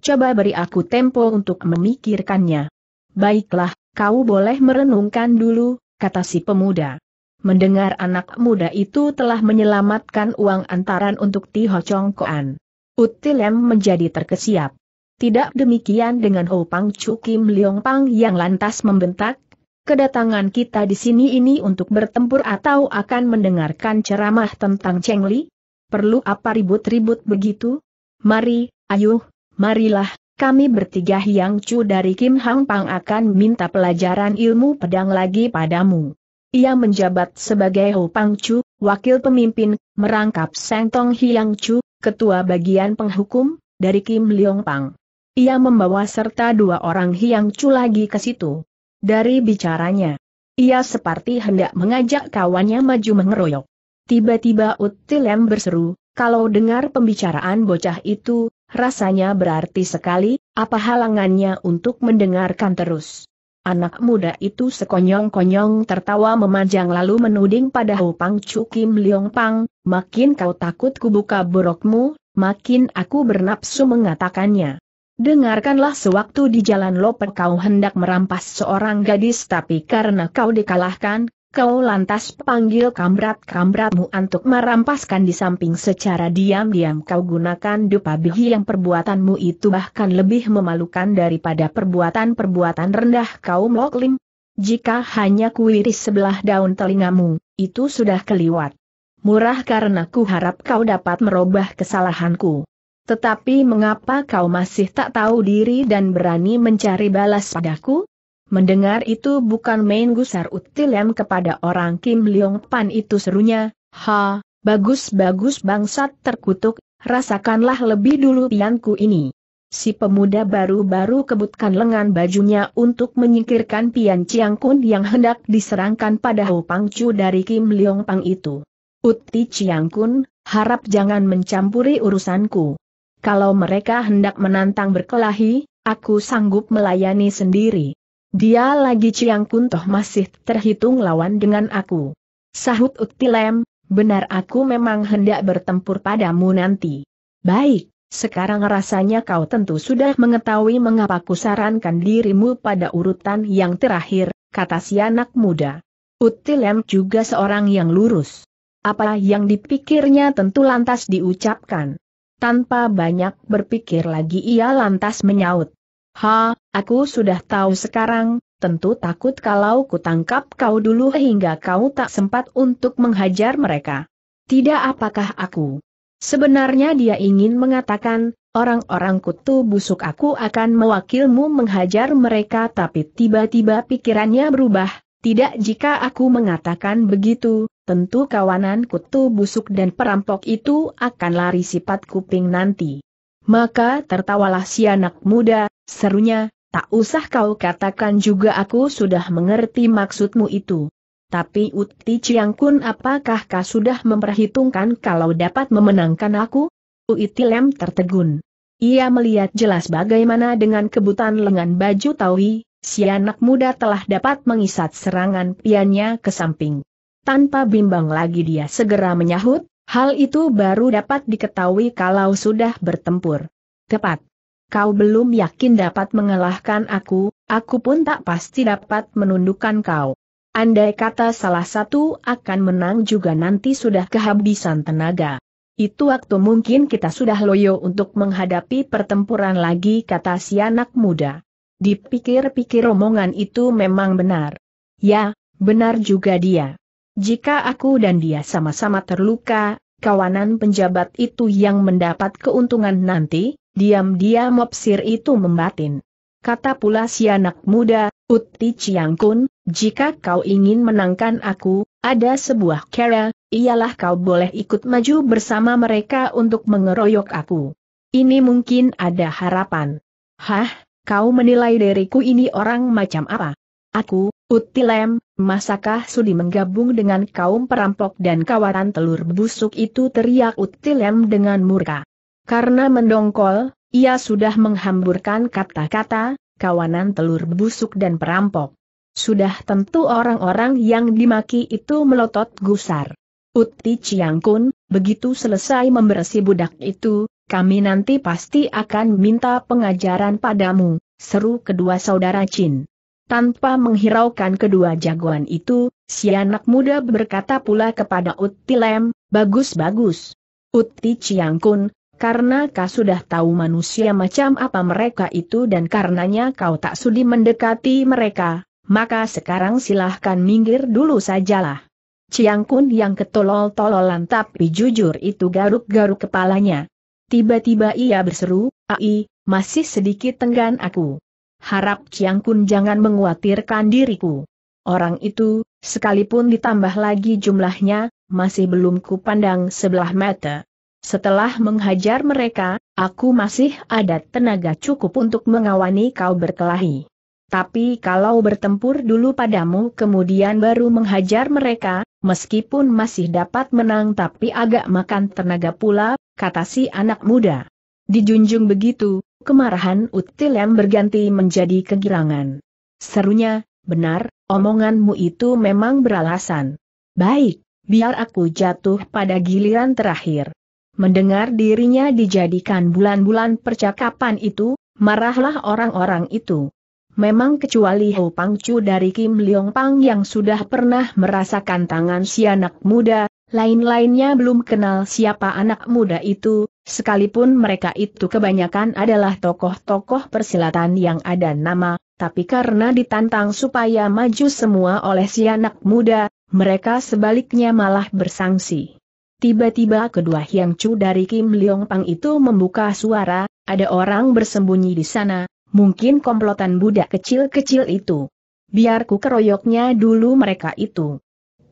Coba beri aku tempo untuk memikirkannya. Baiklah, Kau boleh merenungkan dulu, kata si pemuda. Mendengar anak muda itu telah menyelamatkan uang antaran untuk Ti Ho Chong Koan. Utilem menjadi terkesiap. Tidak demikian dengan Ho Pang Chu Kim Leong Pang yang lantas membentak, kedatangan kita di sini ini untuk bertempur atau akan mendengarkan ceramah tentang Cheng Li? Perlu apa ribut-ribut begitu? Mari, ayuh, marilah, kami bertiga Hyang Chu dari Kim Hang Pang akan minta pelajaran ilmu pedang lagi padamu. Ia menjabat sebagai Ho Pang Chu, wakil pemimpin, merangkap Seng Tong Hyang Chu, ketua bagian penghukum, dari Kim Leong Pang. Ia membawa serta dua orang Hyang Chu lagi ke situ. Dari bicaranya, ia seperti hendak mengajak kawannya maju mengeroyok. Tiba-tiba Utilem berseru, kalau dengar pembicaraan bocah itu, rasanya berarti sekali, apa halangannya untuk mendengarkan terus. Anak muda itu sekonyong-konyong tertawa memanjang lalu menuding pada Ho Pang Chu Kim Leong Pang, makin kau takut kubuka borokmu, makin aku bernapsu mengatakannya. Dengarkanlah sewaktu di jalan Loper kau hendak merampas seorang gadis tapi karena kau dikalahkan, Kau lantas panggil kamrat-kamratmu untuk merampaskan di samping secara diam-diam kau gunakan dupa bihi yang perbuatanmu itu bahkan lebih memalukan daripada perbuatan-perbuatan rendah kau loklim. Jika hanya kuiris sebelah daun telingamu, itu sudah keliwat. Murah karena ku harap kau dapat merubah kesalahanku. Tetapi mengapa kau masih tak tahu diri dan berani mencari balas padaku? Mendengar itu bukan main gusar utilem kepada orang Kim Leong Pan itu serunya, ha, bagus-bagus bangsat terkutuk, rasakanlah lebih dulu pianku ini. Si pemuda baru-baru kebutkan lengan bajunya untuk menyingkirkan pian Chiang Kun yang hendak diserangkan pada Ho Pang Chu dari Kim Leong Pang itu. Uti Chiang Kun, harap jangan mencampuri urusanku. Kalau mereka hendak menantang berkelahi, aku sanggup melayani sendiri. Dia lagi Ciang Kuntoh masih terhitung lawan dengan aku. Sahut Uktilem, benar aku memang hendak bertempur padamu nanti. Baik, sekarang rasanya kau tentu sudah mengetahui mengapa sarankan dirimu pada urutan yang terakhir, kata si anak muda. Utilem juga seorang yang lurus. Apa yang dipikirnya tentu lantas diucapkan. Tanpa banyak berpikir lagi ia lantas menyaut. Ha, aku sudah tahu sekarang, tentu takut kalau kutangkap kau dulu hingga kau tak sempat untuk menghajar mereka. Tidak apakah aku? Sebenarnya dia ingin mengatakan, orang-orang kutu busuk aku akan mewakilmu menghajar mereka tapi tiba-tiba pikirannya berubah, tidak jika aku mengatakan begitu, tentu kawanan kutu busuk dan perampok itu akan lari sifat kuping nanti. Maka tertawalah si anak muda, serunya, tak usah kau katakan juga aku sudah mengerti maksudmu itu. Tapi Uti Chiang Kun apakah kau sudah memperhitungkan kalau dapat memenangkan aku? Uti Lem tertegun. Ia melihat jelas bagaimana dengan kebutan lengan baju Tawi, si anak muda telah dapat mengisat serangan piannya ke samping. Tanpa bimbang lagi dia segera menyahut, Hal itu baru dapat diketahui kalau sudah bertempur. Tepat. Kau belum yakin dapat mengalahkan aku, aku pun tak pasti dapat menundukkan kau. Andai kata salah satu akan menang juga nanti sudah kehabisan tenaga. Itu waktu mungkin kita sudah loyo untuk menghadapi pertempuran lagi kata si anak muda. Dipikir-pikir omongan itu memang benar. Ya, benar juga dia. Jika aku dan dia sama-sama terluka, kawanan penjabat itu yang mendapat keuntungan nanti, diam-diam mopsir itu membatin. Kata pula si anak muda, Uti Ciangkun, jika kau ingin menangkan aku, ada sebuah kera, ialah kau boleh ikut maju bersama mereka untuk mengeroyok aku. Ini mungkin ada harapan. Hah, kau menilai diriku ini orang macam apa? Aku, Utilem, masakah Sudi menggabung dengan kaum perampok dan kawaran telur busuk itu teriak Utilem dengan murka. Karena mendongkol, ia sudah menghamburkan kata-kata, kawanan telur busuk dan perampok. Sudah tentu orang-orang yang dimaki itu melotot gusar. Uti Ciangkun, begitu selesai membersih budak itu, kami nanti pasti akan minta pengajaran padamu, seru kedua saudara Chin. Tanpa menghiraukan kedua jagoan itu, si anak muda berkata pula kepada Uti Lem, bagus-bagus. Uti Ciangkun, karena kau sudah tahu manusia macam apa mereka itu dan karenanya kau tak sudi mendekati mereka, maka sekarang silahkan minggir dulu sajalah. Ciangkun yang ketolol-tololan tapi jujur itu garuk-garuk kepalanya. Tiba-tiba ia berseru, Ai, masih sedikit tenggan aku harap Chiang Kun jangan menguatirkan diriku. Orang itu, sekalipun ditambah lagi jumlahnya, masih belum kupandang sebelah mata. Setelah menghajar mereka, aku masih ada tenaga cukup untuk mengawani kau berkelahi. Tapi kalau bertempur dulu padamu kemudian baru menghajar mereka, meskipun masih dapat menang tapi agak makan tenaga pula, kata si anak muda. Dijunjung begitu, kemarahan Utilem berganti menjadi kegirangan. Serunya, benar, omonganmu itu memang beralasan. Baik, biar aku jatuh pada giliran terakhir. Mendengar dirinya dijadikan bulan-bulan percakapan itu, marahlah orang-orang itu. Memang kecuali Ho Chu dari Kim Leong Pang yang sudah pernah merasakan tangan si anak muda, lain-lainnya belum kenal siapa anak muda itu, Sekalipun mereka itu kebanyakan adalah tokoh-tokoh persilatan yang ada nama, tapi karena ditantang supaya maju semua oleh si anak muda, mereka sebaliknya malah bersangsi. Tiba-tiba kedua Hyang Chu dari Kim Leong Pang itu membuka suara, ada orang bersembunyi di sana, mungkin komplotan budak kecil-kecil itu. Biarku keroyoknya dulu mereka itu.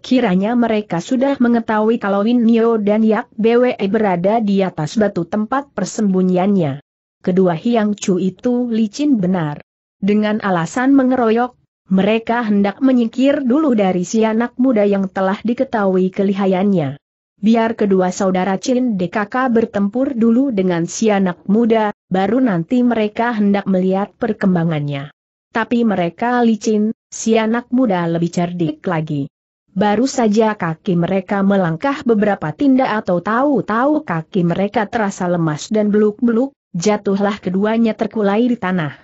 Kiranya mereka sudah mengetahui kalau Win Nio dan Yak Bwe berada di atas batu tempat persembunyiannya. Kedua Hiang Chu itu licin benar. Dengan alasan mengeroyok, mereka hendak menyingkir dulu dari si anak muda yang telah diketahui kelihayannya. Biar kedua saudara Chin DKK bertempur dulu dengan si anak muda, baru nanti mereka hendak melihat perkembangannya. Tapi mereka licin, si anak muda lebih cerdik lagi. Baru saja kaki mereka melangkah beberapa tindak atau tahu-tahu kaki mereka terasa lemas dan beluk-beluk, jatuhlah keduanya terkulai di tanah.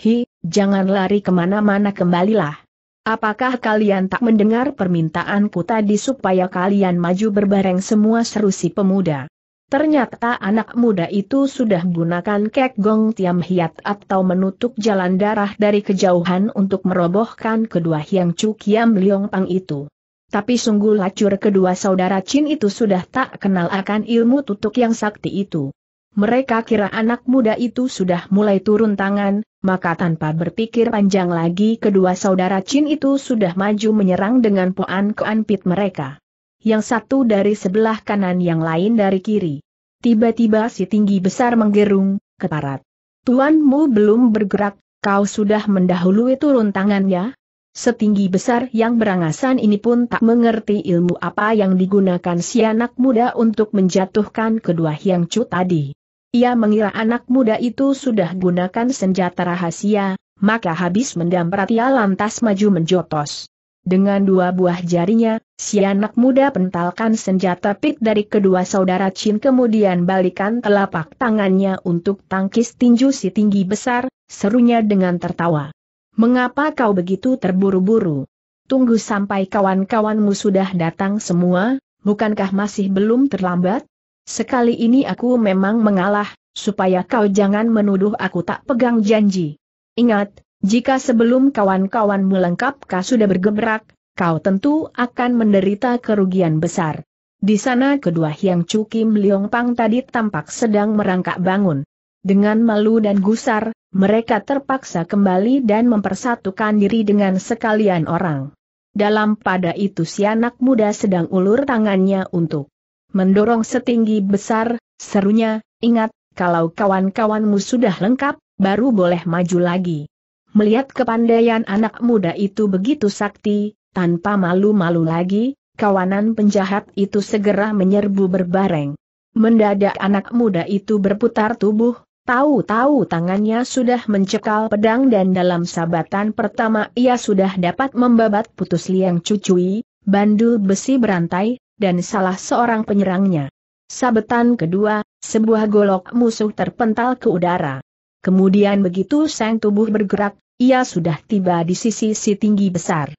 Hi, jangan lari kemana-mana kembalilah. Apakah kalian tak mendengar permintaanku tadi supaya kalian maju berbareng semua seru si pemuda? Ternyata anak muda itu sudah gunakan kek gong tiam hiat atau menutup jalan darah dari kejauhan untuk merobohkan kedua yang Chu Kiam Liong Pang itu. Tapi sungguh lacur kedua saudara Chin itu sudah tak kenal akan ilmu tutuk yang sakti itu. Mereka kira anak muda itu sudah mulai turun tangan, maka tanpa berpikir panjang lagi kedua saudara Chin itu sudah maju menyerang dengan poan keanpit mereka. Yang satu dari sebelah kanan yang lain dari kiri. Tiba-tiba si tinggi besar menggerung, keparat. Tuanmu belum bergerak, kau sudah mendahului turun tangannya, Setinggi besar yang berangasan ini pun tak mengerti ilmu apa yang digunakan si anak muda untuk menjatuhkan kedua Hyang Chu tadi. Ia mengira anak muda itu sudah gunakan senjata rahasia, maka habis mendamprat ia lantas maju menjotos. Dengan dua buah jarinya, si anak muda pentalkan senjata pit dari kedua saudara Chin kemudian balikan telapak tangannya untuk tangkis tinju si tinggi besar, serunya dengan tertawa. Mengapa kau begitu terburu-buru? Tunggu sampai kawan-kawanmu sudah datang semua, bukankah masih belum terlambat? Sekali ini aku memang mengalah, supaya kau jangan menuduh aku tak pegang janji. Ingat, jika sebelum kawan-kawanmu lengkap kau sudah bergerak, kau tentu akan menderita kerugian besar. Di sana kedua Hyang Chu Kim Leong Pang tadi tampak sedang merangkak bangun. Dengan malu dan gusar, mereka terpaksa kembali dan mempersatukan diri dengan sekalian orang. Dalam pada itu si anak muda sedang ulur tangannya untuk mendorong setinggi besar, serunya, ingat, kalau kawan-kawanmu sudah lengkap, baru boleh maju lagi. Melihat kepandaian anak muda itu begitu sakti, tanpa malu-malu lagi, kawanan penjahat itu segera menyerbu berbareng. Mendadak anak muda itu berputar tubuh, Tahu-tahu tangannya sudah mencekal pedang dan dalam sabatan pertama ia sudah dapat membabat putus liang cucui, bandul besi berantai, dan salah seorang penyerangnya. Sabatan kedua, sebuah golok musuh terpental ke udara. Kemudian begitu sang tubuh bergerak, ia sudah tiba di sisi si tinggi besar.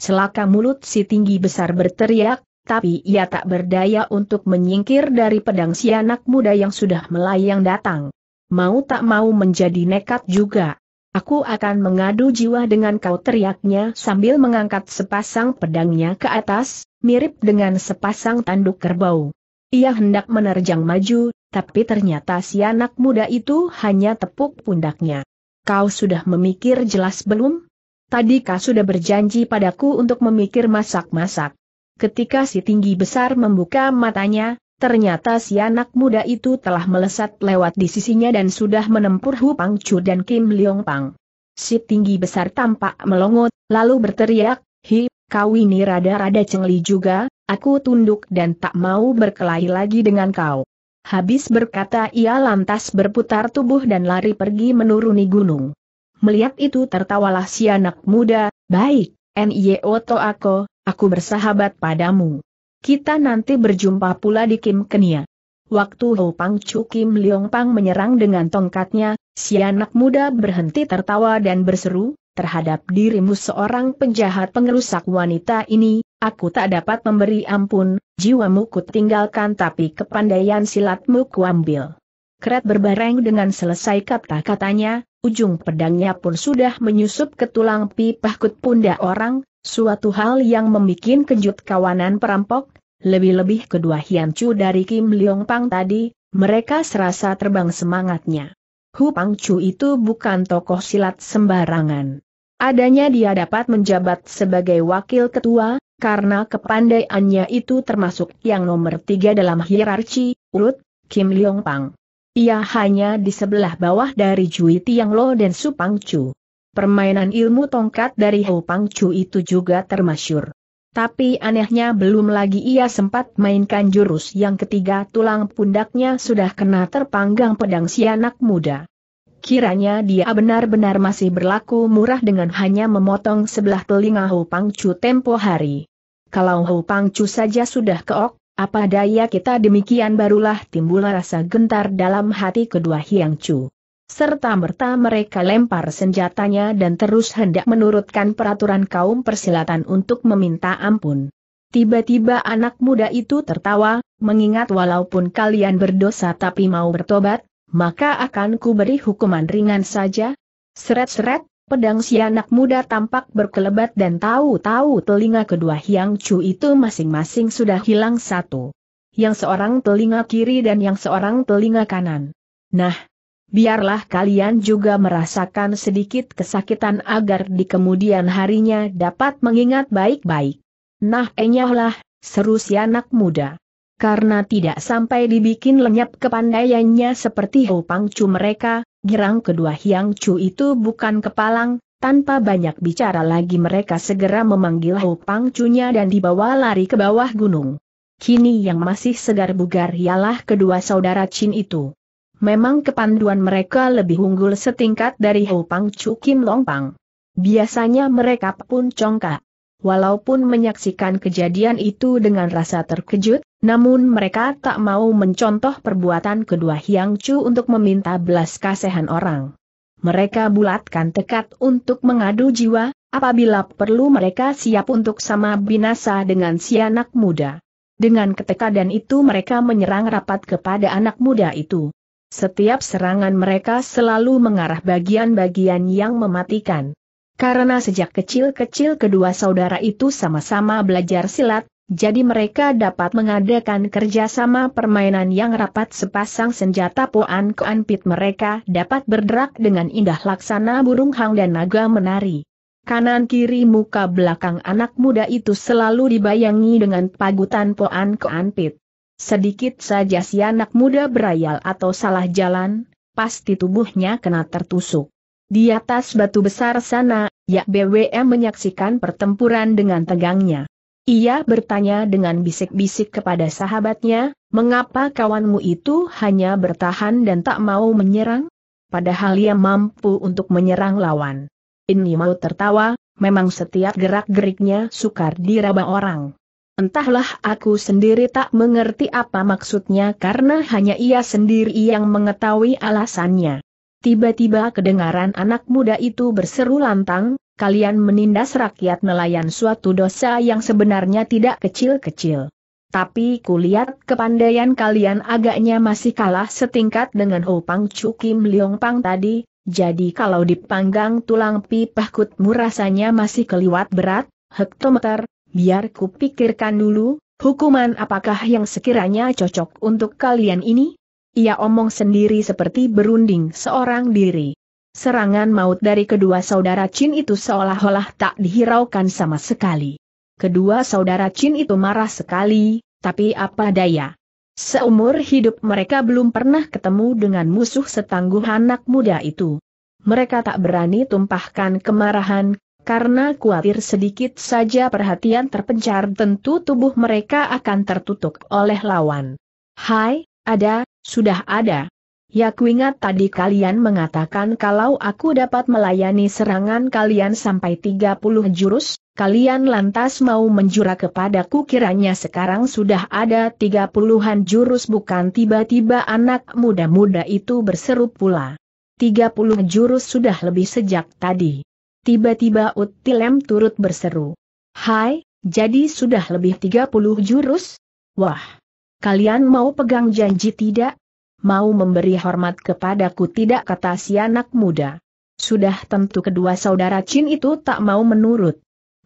Celaka mulut si tinggi besar berteriak, tapi ia tak berdaya untuk menyingkir dari pedang si anak muda yang sudah melayang datang mau tak mau menjadi nekat juga. Aku akan mengadu jiwa dengan kau teriaknya sambil mengangkat sepasang pedangnya ke atas, mirip dengan sepasang tanduk kerbau. Ia hendak menerjang maju, tapi ternyata si anak muda itu hanya tepuk pundaknya. Kau sudah memikir jelas belum? Tadi kau sudah berjanji padaku untuk memikir masak-masak. Ketika si tinggi besar membuka matanya, Ternyata si anak muda itu telah melesat lewat di sisinya dan sudah menempur Hu Pang Chu dan Kim Leong Pang. Si tinggi besar tampak melongot, lalu berteriak, Hi, kau ini rada-rada cengli juga, aku tunduk dan tak mau berkelahi lagi dengan kau. Habis berkata ia lantas berputar tubuh dan lari pergi menuruni gunung. Melihat itu tertawalah si anak muda, baik, N.Y.O. Toako, aku bersahabat padamu. Kita nanti berjumpa pula di Kim Kenia. Waktu Ho Pang Chu Kim Leong Pang menyerang dengan tongkatnya, si anak muda berhenti tertawa dan berseru, terhadap dirimu seorang penjahat pengerusak wanita ini, aku tak dapat memberi ampun, jiwamu ku tinggalkan tapi kepandaian silatmu kuambil. Kret berbareng dengan selesai kata-katanya, ujung pedangnya pun sudah menyusup ke tulang pipah kut pundak orang, Suatu hal yang membuat kejut kawanan perampok, lebih-lebih kedua Hiancu dari Kim Leong Pang tadi, mereka serasa terbang semangatnya. Hu Pang Chu itu bukan tokoh silat sembarangan. Adanya dia dapat menjabat sebagai wakil ketua, karena kepandaiannya itu termasuk yang nomor tiga dalam hierarki, urut, Kim Leong Pang. Ia hanya di sebelah bawah dari Jui Tiang Lo dan Su Pang Chu. Permainan ilmu tongkat dari Ho Pang Chu itu juga termasyur. Tapi anehnya belum lagi ia sempat mainkan jurus yang ketiga tulang pundaknya sudah kena terpanggang pedang si anak muda. Kiranya dia benar-benar masih berlaku murah dengan hanya memotong sebelah telinga Ho Pang Chu tempo hari. Kalau Ho Pang Chu saja sudah keok, apa daya kita demikian barulah timbul rasa gentar dalam hati kedua Hiang Chu. Serta merta mereka lempar senjatanya dan terus hendak menurutkan peraturan kaum persilatan untuk meminta ampun. Tiba-tiba anak muda itu tertawa, mengingat walaupun kalian berdosa tapi mau bertobat, maka akan kuberi hukuman ringan saja. Seret-seret, pedang si anak muda tampak berkelebat dan tahu-tahu telinga kedua Yang Chu itu masing-masing sudah hilang satu. Yang seorang telinga kiri dan yang seorang telinga kanan. Nah, biarlah kalian juga merasakan sedikit kesakitan agar di kemudian harinya dapat mengingat baik-baik. Nah enyahlah, seru si anak muda. Karena tidak sampai dibikin lenyap kepandaiannya seperti Pang Chu mereka, girang kedua Hiang Chu itu bukan kepalang, tanpa banyak bicara lagi mereka segera memanggil Pang Chu-nya dan dibawa lari ke bawah gunung. Kini yang masih segar bugar ialah kedua saudara Chin itu. Memang kepanduan mereka lebih unggul setingkat dari Hupang Pang Chu Kim Long Pang. Biasanya mereka pun congkak. Walaupun menyaksikan kejadian itu dengan rasa terkejut, namun mereka tak mau mencontoh perbuatan kedua Hyang Chu untuk meminta belas kasihan orang. Mereka bulatkan tekad untuk mengadu jiwa, apabila perlu mereka siap untuk sama binasa dengan si anak muda. Dengan ketekadan itu mereka menyerang rapat kepada anak muda itu. Setiap serangan mereka selalu mengarah bagian-bagian yang mematikan. Karena sejak kecil-kecil kedua saudara itu sama-sama belajar silat, jadi mereka dapat mengadakan kerjasama permainan yang rapat sepasang senjata poan keanpit mereka dapat berderak dengan indah laksana burung hang dan naga menari. Kanan-kiri muka belakang anak muda itu selalu dibayangi dengan pagutan poan keanpit. Sedikit saja si anak muda berayal atau salah jalan, pasti tubuhnya kena tertusuk. Di atas batu besar sana, Yak BWM menyaksikan pertempuran dengan tegangnya. Ia bertanya dengan bisik-bisik kepada sahabatnya, mengapa kawanmu itu hanya bertahan dan tak mau menyerang? Padahal ia mampu untuk menyerang lawan. Ini mau tertawa, memang setiap gerak-geriknya sukar diraba orang. Entahlah aku sendiri tak mengerti apa maksudnya karena hanya ia sendiri yang mengetahui alasannya. Tiba-tiba kedengaran anak muda itu berseru lantang, kalian menindas rakyat nelayan suatu dosa yang sebenarnya tidak kecil-kecil. Tapi kulihat kepandaian kalian agaknya masih kalah setingkat dengan Hopang Chu Kim Leong Pang tadi, jadi kalau dipanggang tulang pipahkutmu rasanya masih keliwat berat, hektometer, biar ku pikirkan dulu, hukuman apakah yang sekiranya cocok untuk kalian ini? Ia omong sendiri seperti berunding seorang diri. Serangan maut dari kedua saudara Chin itu seolah-olah tak dihiraukan sama sekali. Kedua saudara Chin itu marah sekali, tapi apa daya. Seumur hidup mereka belum pernah ketemu dengan musuh setangguh anak muda itu. Mereka tak berani tumpahkan kemarahan, karena khawatir sedikit saja perhatian terpencar tentu tubuh mereka akan tertutup oleh lawan. Hai, ada, sudah ada. Ya kuingat tadi kalian mengatakan kalau aku dapat melayani serangan kalian sampai 30 jurus, kalian lantas mau menjura kepadaku kiranya sekarang sudah ada 30-an jurus bukan tiba-tiba anak muda-muda itu berseru pula. 30 jurus sudah lebih sejak tadi. Tiba-tiba Utilem turut berseru. Hai, jadi sudah lebih 30 jurus? Wah! Kalian mau pegang janji tidak? Mau memberi hormat kepadaku tidak kata si anak muda. Sudah tentu kedua saudara Chin itu tak mau menurut.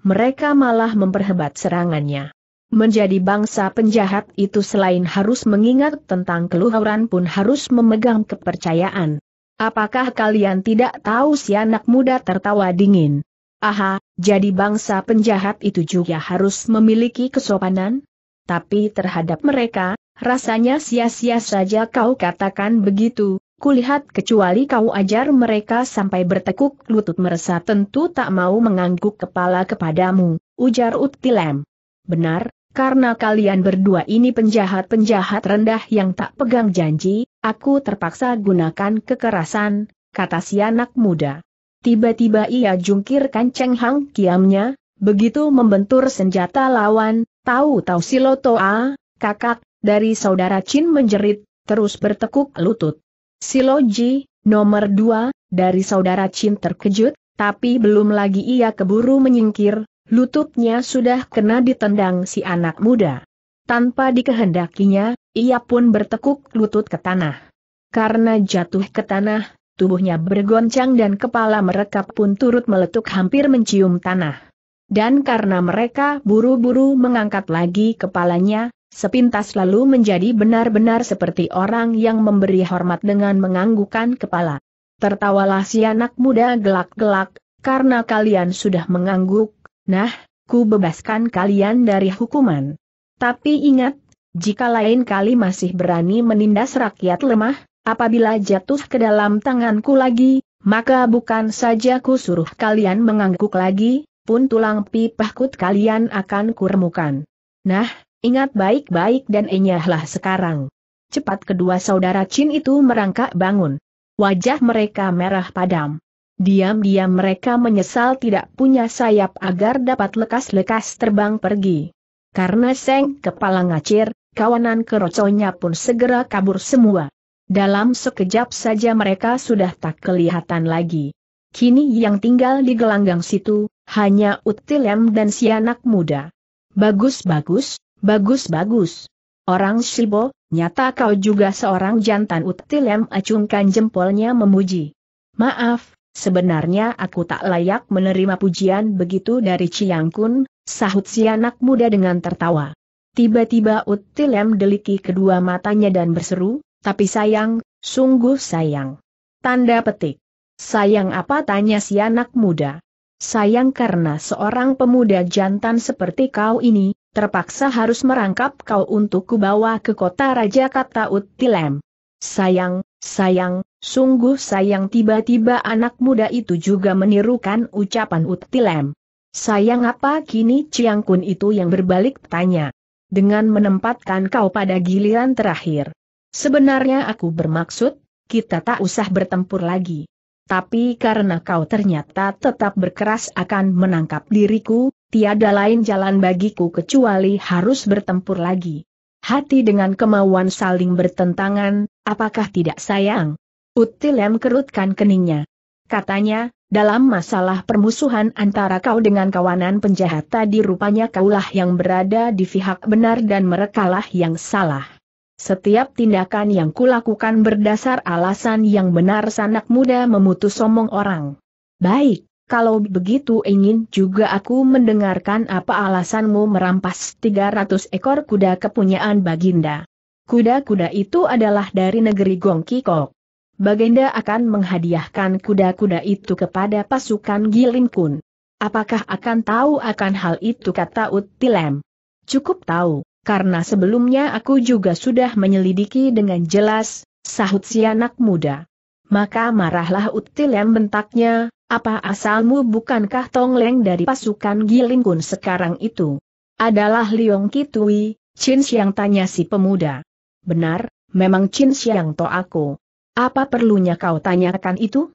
Mereka malah memperhebat serangannya. Menjadi bangsa penjahat itu selain harus mengingat tentang keluhuran pun harus memegang kepercayaan. Apakah kalian tidak tahu si anak muda tertawa dingin? Aha, jadi bangsa penjahat itu juga harus memiliki kesopanan? Tapi terhadap mereka, rasanya sia-sia saja kau katakan begitu, kulihat kecuali kau ajar mereka sampai bertekuk lutut merasa tentu tak mau mengangguk kepala kepadamu, ujar Uttilem. Benar, karena kalian berdua ini penjahat-penjahat rendah yang tak pegang janji, Aku terpaksa gunakan kekerasan, kata si anak muda. Tiba-tiba ia jungkirkan Cheng Hang kiamnya, begitu membentur senjata lawan, tahu-tahu si Lotoa, kakak, dari saudara Chin menjerit, terus bertekuk lutut. Siloji, nomor dua, dari saudara Chin terkejut, tapi belum lagi ia keburu menyingkir, lututnya sudah kena ditendang si anak muda. Tanpa dikehendakinya, ia pun bertekuk lutut ke tanah. Karena jatuh ke tanah, tubuhnya bergoncang dan kepala mereka pun turut meletuk hampir mencium tanah. Dan karena mereka buru-buru mengangkat lagi kepalanya, sepintas lalu menjadi benar-benar seperti orang yang memberi hormat dengan menganggukan kepala. Tertawalah si anak muda gelak-gelak, karena kalian sudah mengangguk, nah, ku bebaskan kalian dari hukuman. Tapi ingat, jika lain kali masih berani menindas rakyat lemah, apabila jatuh ke dalam tanganku lagi, maka bukan saja ku suruh kalian mengangguk lagi, pun tulang kut kalian akan kuremukan. Nah, ingat baik-baik dan enyahlah sekarang. Cepat kedua saudara Chin itu merangkak bangun. Wajah mereka merah padam. Diam-diam mereka menyesal tidak punya sayap agar dapat lekas-lekas terbang pergi. Karena Seng Kepala Ngacir, kawanan keroconya pun segera kabur semua. Dalam sekejap saja mereka sudah tak kelihatan lagi. Kini yang tinggal di gelanggang situ, hanya Utilem dan si anak muda. Bagus-bagus, bagus-bagus. Orang Shibo, nyata kau juga seorang jantan Utilem acungkan jempolnya memuji. Maaf, sebenarnya aku tak layak menerima pujian begitu dari Ciangkun, sahut si anak muda dengan tertawa. Tiba-tiba Utilem deliki kedua matanya dan berseru, tapi sayang, sungguh sayang. Tanda petik. Sayang apa tanya si anak muda? Sayang karena seorang pemuda jantan seperti kau ini, terpaksa harus merangkap kau untuk kubawa ke kota raja kata Utilem. Sayang, sayang, sungguh sayang tiba-tiba anak muda itu juga menirukan ucapan Utilem. Sayang apa kini Ciangkun itu yang berbalik tanya dengan menempatkan kau pada giliran terakhir. Sebenarnya aku bermaksud, kita tak usah bertempur lagi. Tapi karena kau ternyata tetap berkeras akan menangkap diriku, tiada lain jalan bagiku kecuali harus bertempur lagi. Hati dengan kemauan saling bertentangan, apakah tidak sayang? Utilem kerutkan keningnya. Katanya, dalam masalah permusuhan antara kau dengan kawanan penjahat tadi rupanya kaulah yang berada di pihak benar dan merekalah yang salah. Setiap tindakan yang kulakukan berdasar alasan yang benar sanak muda memutus omong orang. Baik, kalau begitu ingin juga aku mendengarkan apa alasanmu merampas 300 ekor kuda kepunyaan Baginda. Kuda-kuda itu adalah dari negeri Gongkikok. Bagenda akan menghadiahkan kuda-kuda itu kepada pasukan Gilim Kun. Apakah akan tahu akan hal itu kata Uttilem? Cukup tahu, karena sebelumnya aku juga sudah menyelidiki dengan jelas, sahut si anak muda. Maka marahlah Uttilem bentaknya, apa asalmu bukankah Tong Leng dari pasukan Kun sekarang itu? Adalah Liong Kitui, Chin Siang tanya si pemuda. Benar, memang Chin Siang to aku. Apa perlunya kau tanyakan itu?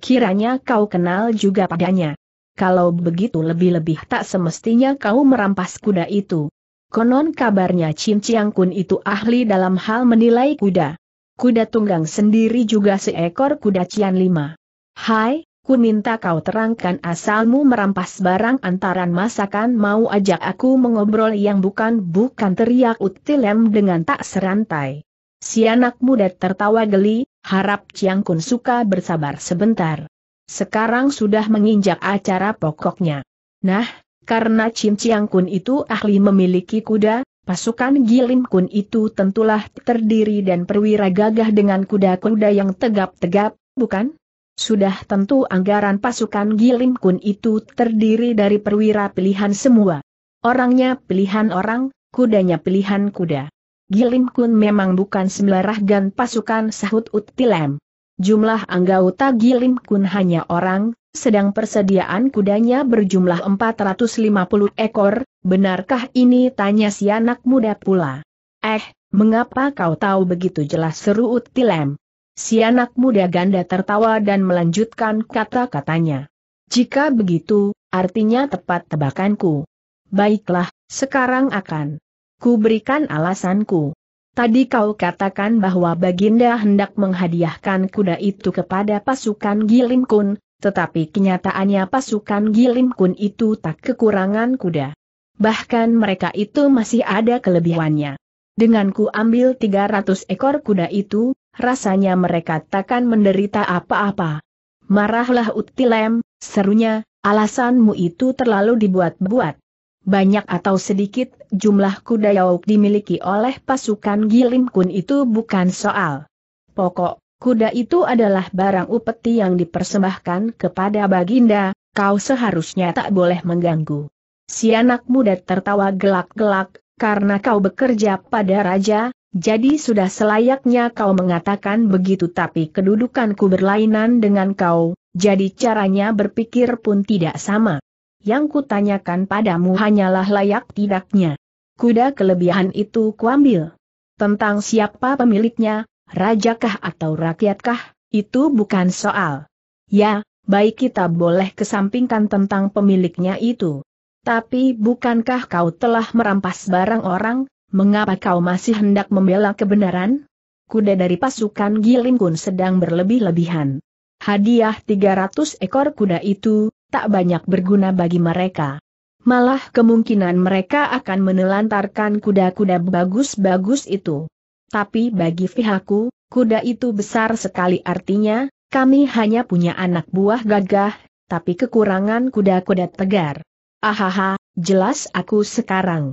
Kiranya kau kenal juga padanya. Kalau begitu lebih-lebih tak semestinya kau merampas kuda itu. Konon kabarnya Cim Chiang Kun itu ahli dalam hal menilai kuda. Kuda tunggang sendiri juga seekor kuda Cian Lima. Hai, ku minta kau terangkan asalmu merampas barang antaran masakan mau ajak aku mengobrol yang bukan-bukan teriak Utilem dengan tak serantai. Si anak muda tertawa geli, Harap Chiang Kun suka bersabar sebentar. Sekarang sudah menginjak acara pokoknya. Nah, karena Chin Chiang Kun itu ahli memiliki kuda, pasukan Gilim Kun itu tentulah terdiri dan perwira gagah dengan kuda-kuda yang tegap-tegap, bukan? Sudah tentu anggaran pasukan Gilim Kun itu terdiri dari perwira pilihan semua. Orangnya pilihan orang, kudanya pilihan kuda. Gilim Kun memang bukan sembarangan pasukan sahut Utilem. Jumlah anggota Gilim Kun hanya orang, sedang persediaan kudanya berjumlah 450 ekor, benarkah ini tanya si anak muda pula. Eh, mengapa kau tahu begitu jelas seru Utilem? Si anak muda ganda tertawa dan melanjutkan kata-katanya. Jika begitu, artinya tepat tebakanku. Baiklah, sekarang akan Ku berikan alasanku. Tadi kau katakan bahwa Baginda hendak menghadiahkan kuda itu kepada pasukan Gilim Kun, tetapi kenyataannya pasukan Gilim Kun itu tak kekurangan kuda. Bahkan mereka itu masih ada kelebihannya. Dengan ku ambil 300 ekor kuda itu, rasanya mereka takkan menderita apa-apa. Marahlah Utilem, serunya, alasanmu itu terlalu dibuat-buat banyak atau sedikit, jumlah kuda yauk dimiliki oleh pasukan Gilim Kun itu bukan soal. Pokok, kuda itu adalah barang upeti yang dipersembahkan kepada Baginda, kau seharusnya tak boleh mengganggu. Si anak muda tertawa gelak-gelak, karena kau bekerja pada raja, jadi sudah selayaknya kau mengatakan begitu tapi kedudukanku berlainan dengan kau, jadi caranya berpikir pun tidak sama yang kutanyakan padamu hanyalah layak tidaknya. Kuda kelebihan itu kuambil. Tentang siapa pemiliknya, rajakah atau rakyatkah, itu bukan soal. Ya, baik kita boleh kesampingkan tentang pemiliknya itu. Tapi bukankah kau telah merampas barang orang, mengapa kau masih hendak membela kebenaran? Kuda dari pasukan Gilingkun sedang berlebih-lebihan. Hadiah 300 ekor kuda itu, tak banyak berguna bagi mereka. Malah kemungkinan mereka akan menelantarkan kuda-kuda bagus-bagus itu. Tapi bagi pihakku, kuda itu besar sekali artinya, kami hanya punya anak buah gagah, tapi kekurangan kuda-kuda tegar. Ahaha, jelas aku sekarang.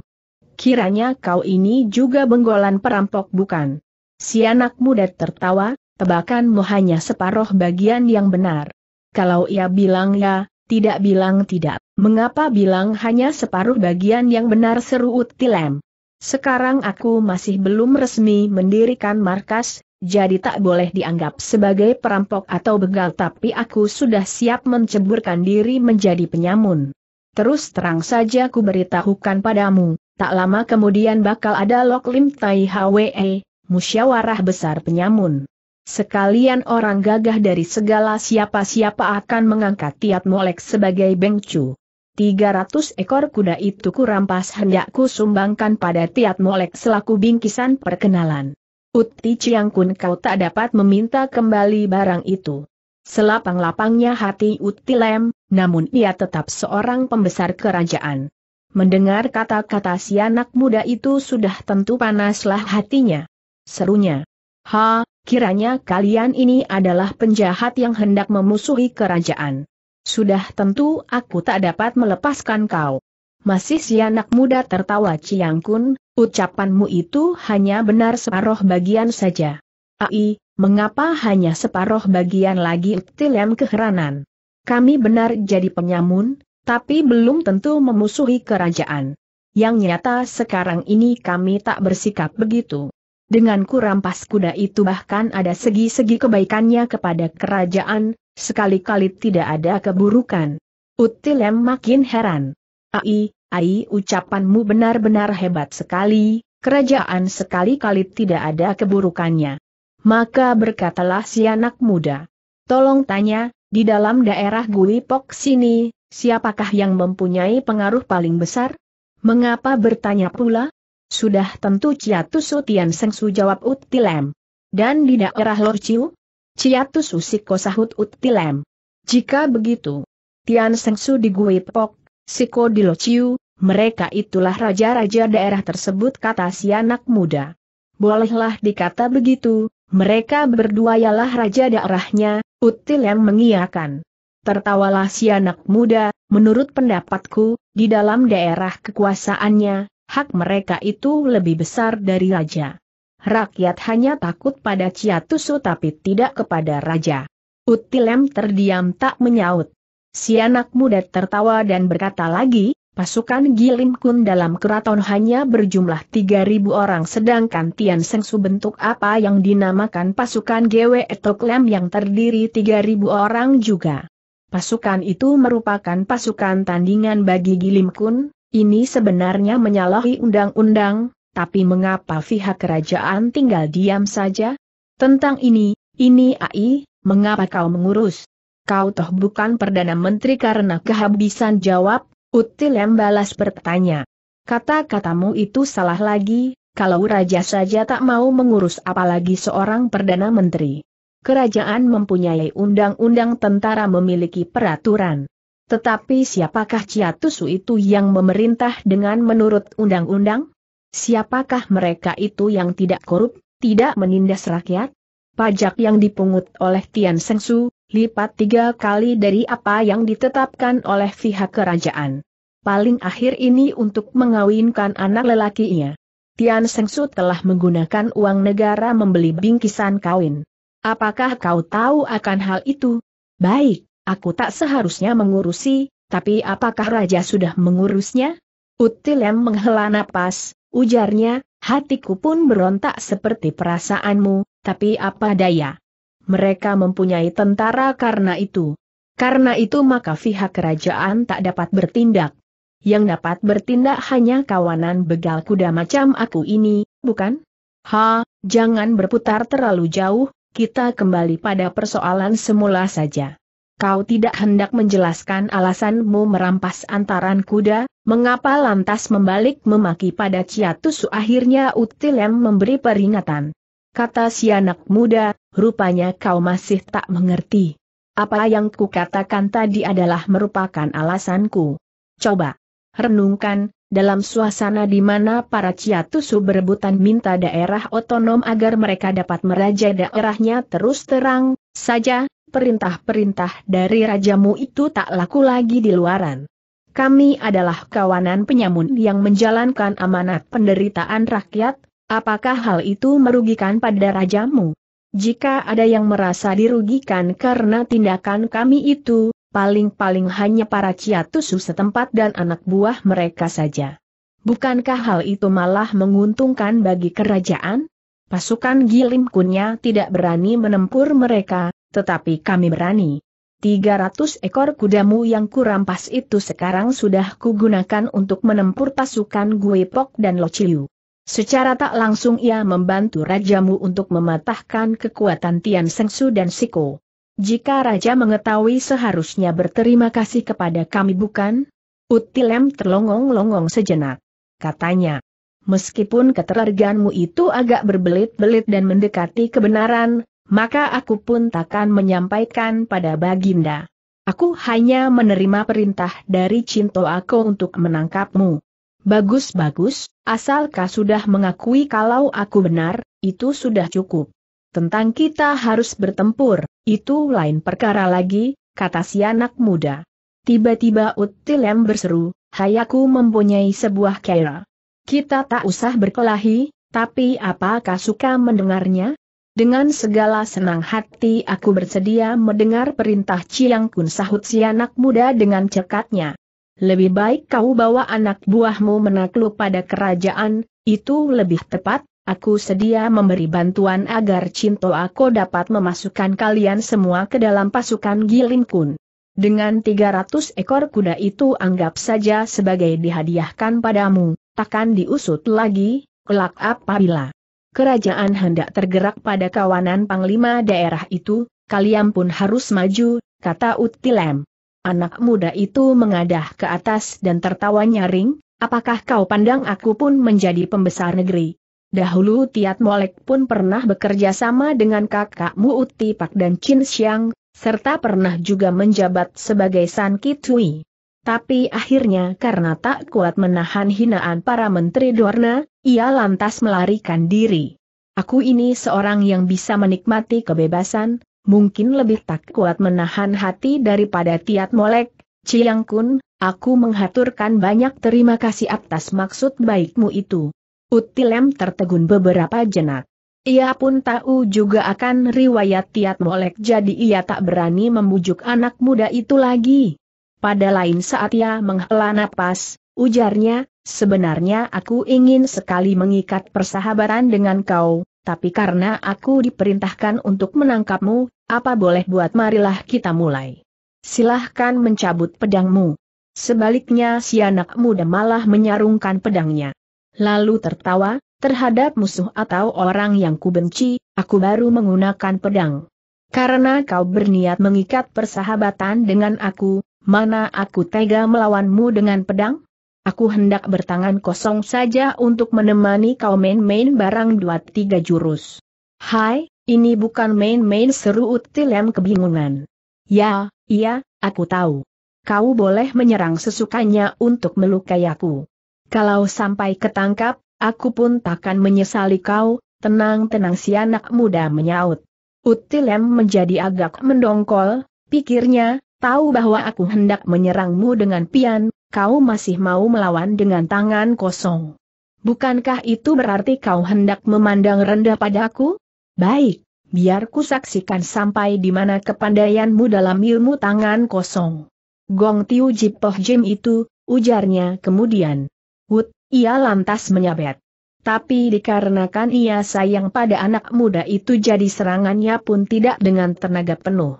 Kiranya kau ini juga benggolan perampok bukan? Si anak muda tertawa, tebakanmu hanya separuh bagian yang benar. Kalau ia bilang ya, tidak bilang tidak, mengapa bilang hanya separuh bagian yang benar seru Utilem. Sekarang aku masih belum resmi mendirikan markas, jadi tak boleh dianggap sebagai perampok atau begal tapi aku sudah siap menceburkan diri menjadi penyamun. Terus terang saja ku beritahukan padamu, tak lama kemudian bakal ada Lok Lim Tai Hwe, musyawarah besar penyamun. Sekalian orang gagah dari segala siapa-siapa akan mengangkat Tiat Molek sebagai bengcu. 300 ekor kuda itu kurampas hendakku sumbangkan pada Tiat Molek selaku bingkisan perkenalan. Uti Ciangkun kau tak dapat meminta kembali barang itu. Selapang-lapangnya hati Uti Lem, namun ia tetap seorang pembesar kerajaan. Mendengar kata-kata si anak muda itu sudah tentu panaslah hatinya. Serunya. Ha, Kiranya kalian ini adalah penjahat yang hendak memusuhi kerajaan. Sudah tentu aku tak dapat melepaskan kau. Masih si anak muda tertawa Ciang Kun, ucapanmu itu hanya benar separuh bagian saja. Ai, mengapa hanya separuh bagian lagi Tilem keheranan. Kami benar jadi penyamun, tapi belum tentu memusuhi kerajaan. Yang nyata sekarang ini kami tak bersikap begitu. Dengan kurampas kuda itu bahkan ada segi-segi kebaikannya kepada kerajaan, sekali-kali tidak ada keburukan. Utilem makin heran. Ai, ai ucapanmu benar-benar hebat sekali, kerajaan sekali-kali tidak ada keburukannya. Maka berkatalah si anak muda. Tolong tanya, di dalam daerah Guipok sini, siapakah yang mempunyai pengaruh paling besar? Mengapa bertanya pula? Sudah tentu Ciatusu Su jawab Utilem. Dan di daerah Lorciu? Ciatusu Siko sahut Utilem. Jika begitu, Tian Tiansensu di Guipok, Siko di Lorciu, mereka itulah raja-raja daerah tersebut kata si anak muda. Bolehlah dikata begitu, mereka berdua ialah raja daerahnya, Utilem mengiakan. Tertawalah si anak muda, menurut pendapatku, di dalam daerah kekuasaannya, hak mereka itu lebih besar dari raja. Rakyat hanya takut pada Ciatusu tapi tidak kepada raja. Utilem terdiam tak menyaut. Si anak muda tertawa dan berkata lagi, Pasukan Gilim Kun dalam keraton hanya berjumlah 3.000 orang sedangkan Tian Sengsu bentuk apa yang dinamakan pasukan GW Etoklem yang terdiri 3.000 orang juga. Pasukan itu merupakan pasukan tandingan bagi Gilim Kun, ini sebenarnya menyalahi undang-undang, tapi mengapa pihak kerajaan tinggal diam saja? Tentang ini, ini AI, mengapa kau mengurus? Kau toh bukan Perdana Menteri karena kehabisan jawab, Util yang balas bertanya. Kata-katamu itu salah lagi, kalau raja saja tak mau mengurus apalagi seorang Perdana Menteri. Kerajaan mempunyai undang-undang tentara memiliki peraturan. Tetapi siapakah Ciatusu itu yang memerintah dengan menurut undang-undang? Siapakah mereka itu yang tidak korup, tidak menindas rakyat? Pajak yang dipungut oleh Tian Sengsu, lipat tiga kali dari apa yang ditetapkan oleh pihak kerajaan. Paling akhir ini untuk mengawinkan anak lelakinya. Tian Sengsu telah menggunakan uang negara membeli bingkisan kawin. Apakah kau tahu akan hal itu? Baik, Aku tak seharusnya mengurusi, tapi apakah raja sudah mengurusnya? Utilem menghela napas, ujarnya, hatiku pun berontak seperti perasaanmu, tapi apa daya. Mereka mempunyai tentara karena itu. Karena itu maka pihak kerajaan tak dapat bertindak. Yang dapat bertindak hanya kawanan begal kuda macam aku ini, bukan? Ha, jangan berputar terlalu jauh, kita kembali pada persoalan semula saja kau tidak hendak menjelaskan alasanmu merampas antaran kuda, mengapa lantas membalik memaki pada Ciatus akhirnya Utilem memberi peringatan. Kata si anak muda, rupanya kau masih tak mengerti. Apa yang kukatakan tadi adalah merupakan alasanku. Coba renungkan, dalam suasana di mana para ciatusu berebutan minta daerah otonom agar mereka dapat merajai daerahnya terus terang, saja, perintah-perintah dari rajamu itu tak laku lagi di luaran. Kami adalah kawanan penyamun yang menjalankan amanat penderitaan rakyat, apakah hal itu merugikan pada rajamu? Jika ada yang merasa dirugikan karena tindakan kami itu, paling-paling hanya para ciatusu setempat dan anak buah mereka saja. Bukankah hal itu malah menguntungkan bagi kerajaan? Pasukan Gilim Kunya tidak berani menempur mereka, tetapi kami berani. 300 ekor kudamu yang kurampas itu sekarang sudah kugunakan untuk menempur pasukan Pok dan Lociu. Secara tak langsung ia membantu rajamu untuk mematahkan kekuatan Tian Sengsu dan Siko. Jika raja mengetahui seharusnya berterima kasih kepada kami bukan? Utilem terlongong-longong sejenak. Katanya, meskipun keterarganmu itu agak berbelit-belit dan mendekati kebenaran, maka aku pun takkan menyampaikan pada Baginda. Aku hanya menerima perintah dari Cinto aku untuk menangkapmu. Bagus-bagus, asalkah sudah mengakui kalau aku benar, itu sudah cukup. Tentang kita harus bertempur, itu lain perkara lagi, kata si anak muda. Tiba-tiba Utilem berseru, Hayaku mempunyai sebuah kera. Kita tak usah berkelahi, tapi apakah suka mendengarnya? Dengan segala senang hati aku bersedia mendengar perintah Ciang Kun sahut si anak muda dengan cekatnya. Lebih baik kau bawa anak buahmu menakluk pada kerajaan, itu lebih tepat, aku sedia memberi bantuan agar Cinto aku dapat memasukkan kalian semua ke dalam pasukan Gilin Kun. Dengan 300 ekor kuda itu anggap saja sebagai dihadiahkan padamu, takkan diusut lagi, kelak apabila kerajaan hendak tergerak pada kawanan panglima daerah itu, kalian pun harus maju, kata Utilem. Anak muda itu mengadah ke atas dan tertawa nyaring, apakah kau pandang aku pun menjadi pembesar negeri? Dahulu Tiat Molek pun pernah bekerja sama dengan kakakmu Pak dan Chin Siang, serta pernah juga menjabat sebagai San Kitui. Tapi akhirnya karena tak kuat menahan hinaan para menteri Dorna, ia lantas melarikan diri. Aku ini seorang yang bisa menikmati kebebasan, mungkin lebih tak kuat menahan hati daripada Tiat Molek, Ciyang Kun, aku menghaturkan banyak terima kasih atas maksud baikmu itu. Utilem tertegun beberapa jenak. Ia pun tahu juga akan riwayat Tiat Molek jadi ia tak berani membujuk anak muda itu lagi. Pada lain saat ia menghela napas, ujarnya, sebenarnya aku ingin sekali mengikat persahabatan dengan kau, tapi karena aku diperintahkan untuk menangkapmu, apa boleh buat marilah kita mulai. Silahkan mencabut pedangmu. Sebaliknya si anak muda malah menyarungkan pedangnya. Lalu tertawa, terhadap musuh atau orang yang kubenci, aku baru menggunakan pedang. Karena kau berniat mengikat persahabatan dengan aku, mana aku tega melawanmu dengan pedang? Aku hendak bertangan kosong saja untuk menemani kau main-main barang dua tiga jurus. Hai, ini bukan main-main seru Utilem kebingungan. Ya, iya, aku tahu. Kau boleh menyerang sesukanya untuk melukai aku. Kalau sampai ketangkap, aku pun takkan menyesali kau, tenang-tenang si anak muda menyaut. Utilem menjadi agak mendongkol, pikirnya, tahu bahwa aku hendak menyerangmu dengan pian, kau masih mau melawan dengan tangan kosong. Bukankah itu berarti kau hendak memandang rendah padaku? Baik, biar ku saksikan sampai di mana kepandaianmu dalam ilmu tangan kosong. Gong Tiu Jipoh Jim itu, ujarnya kemudian. Wut, ia lantas menyabet. Tapi dikarenakan ia sayang pada anak muda itu jadi serangannya pun tidak dengan tenaga penuh.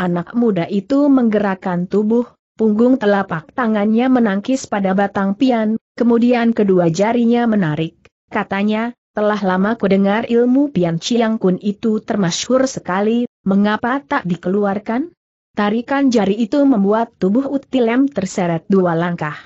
Anak muda itu menggerakkan tubuh, punggung telapak tangannya menangkis pada batang pian, kemudian kedua jarinya menarik. Katanya, telah lama ku dengar ilmu pian ciang kun itu termasyhur sekali, mengapa tak dikeluarkan? Tarikan jari itu membuat tubuh Utilem terseret dua langkah.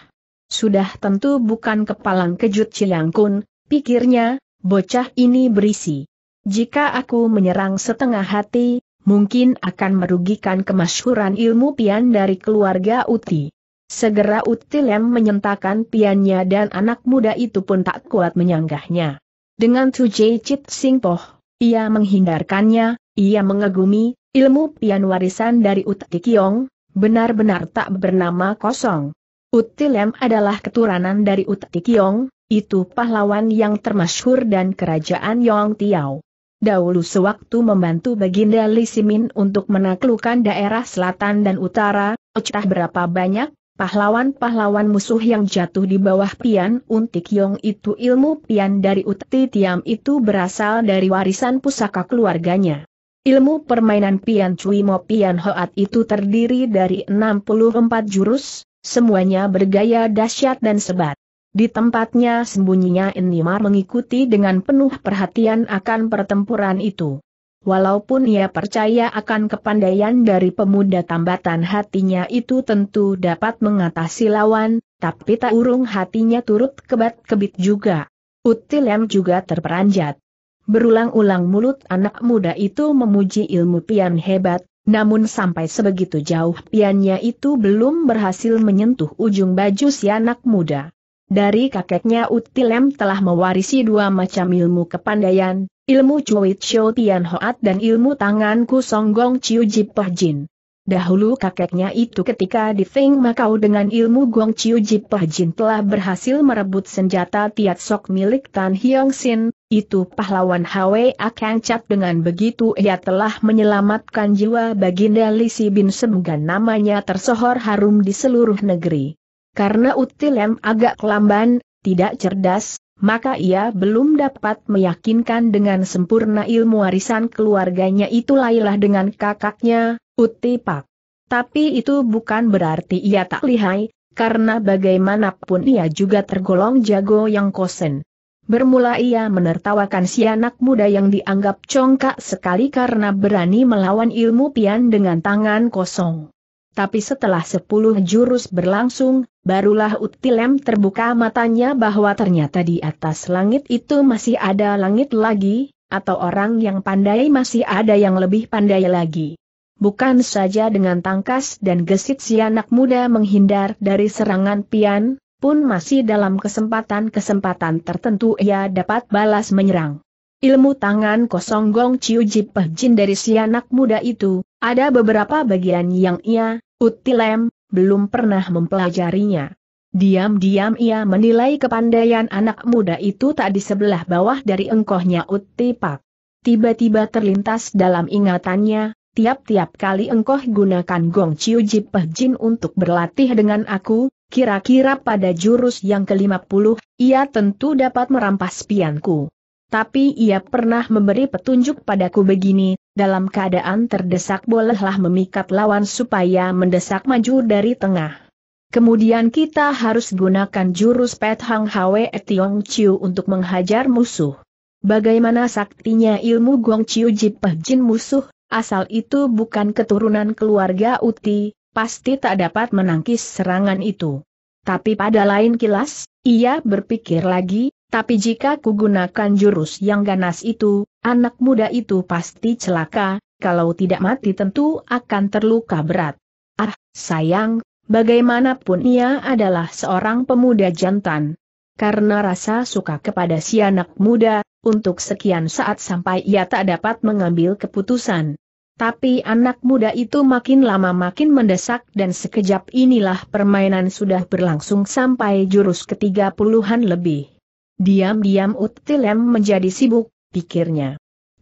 Sudah tentu bukan kepalang kejut Ciang Kun, pikirnya, bocah ini berisi. Jika aku menyerang setengah hati, mungkin akan merugikan kemasyhuran ilmu pian dari keluarga Uti. Segera Uti Lem menyentakan piannya dan anak muda itu pun tak kuat menyanggahnya. Dengan Tujai Chit Sing Poh, ia menghindarkannya, ia mengagumi, ilmu pian warisan dari Uti Kiong, benar-benar tak bernama kosong. Uti Lem adalah keturunan dari Uti Kiong, itu pahlawan yang termasyhur dan kerajaan Yong Tiao dahulu sewaktu membantu Baginda Lisimin untuk menaklukkan daerah selatan dan utara, entah berapa banyak, pahlawan-pahlawan musuh yang jatuh di bawah pian Untik Yong itu ilmu pian dari Uti Tiam itu berasal dari warisan pusaka keluarganya. Ilmu permainan pian Cui Mo pian hoat itu terdiri dari 64 jurus, semuanya bergaya dahsyat dan sebat. Di tempatnya sembunyinya Enimar mengikuti dengan penuh perhatian akan pertempuran itu. Walaupun ia percaya akan kepandaian dari pemuda tambatan hatinya itu tentu dapat mengatasi lawan, tapi tak urung hatinya turut kebat-kebit juga. Utilem juga terperanjat. Berulang-ulang mulut anak muda itu memuji ilmu pian hebat, namun sampai sebegitu jauh piannya itu belum berhasil menyentuh ujung baju si anak muda. Dari kakeknya Utilem telah mewarisi dua macam ilmu kepandaian, ilmu Cui Chiu Tian Hoat dan ilmu tangan Songgong Chiu Jipoh Jin. Dahulu kakeknya itu ketika di Feng Makau dengan ilmu Gong Chiu Jipoh Jin telah berhasil merebut senjata Tiat Sok milik Tan Hyong Sin, itu pahlawan Hwe Akang cap dengan begitu ia telah menyelamatkan jiwa baginda Lisi Bin semoga namanya tersohor harum di seluruh negeri. Karena Utilem agak kelamban, tidak cerdas, maka ia belum dapat meyakinkan dengan sempurna ilmu warisan keluarganya itu Lailah dengan kakaknya, Utipak. Tapi itu bukan berarti ia tak lihai, karena bagaimanapun ia juga tergolong jago yang kosen. Bermula ia menertawakan si anak muda yang dianggap congkak sekali karena berani melawan ilmu pian dengan tangan kosong. Tapi setelah sepuluh jurus berlangsung, Barulah Utilem terbuka matanya bahwa ternyata di atas langit itu masih ada langit lagi, atau orang yang pandai masih ada yang lebih pandai lagi. Bukan saja dengan tangkas dan gesit si anak muda menghindar dari serangan pian, pun masih dalam kesempatan-kesempatan tertentu ia dapat balas menyerang. Ilmu tangan kosong Gong ciu Jipeh Jin dari si anak muda itu, ada beberapa bagian yang ia, Utilem, belum pernah mempelajarinya. Diam-diam ia menilai kepandaian anak muda itu tak di sebelah bawah dari engkohnya Utipak. Tiba-tiba terlintas dalam ingatannya, tiap-tiap kali engkoh gunakan Gong Chiu Jipeh Jin untuk berlatih dengan aku, kira-kira pada jurus yang ke-50, ia tentu dapat merampas pianku. Tapi ia pernah memberi petunjuk padaku begini, dalam keadaan terdesak bolehlah memikat lawan supaya mendesak maju dari tengah. Kemudian kita harus gunakan jurus Pet Hang Hwe Tiong Chiu untuk menghajar musuh. Bagaimana saktinya ilmu Gong Chiu Jipeh Jin musuh, asal itu bukan keturunan keluarga Uti, pasti tak dapat menangkis serangan itu. Tapi pada lain kilas, ia berpikir lagi, tapi jika kugunakan jurus yang ganas itu, anak muda itu pasti celaka, kalau tidak mati tentu akan terluka berat. Ah, sayang, bagaimanapun ia adalah seorang pemuda jantan. Karena rasa suka kepada si anak muda, untuk sekian saat sampai ia tak dapat mengambil keputusan. Tapi anak muda itu makin lama makin mendesak dan sekejap inilah permainan sudah berlangsung sampai jurus ketiga puluhan lebih. Diam-diam Utilem menjadi sibuk, pikirnya.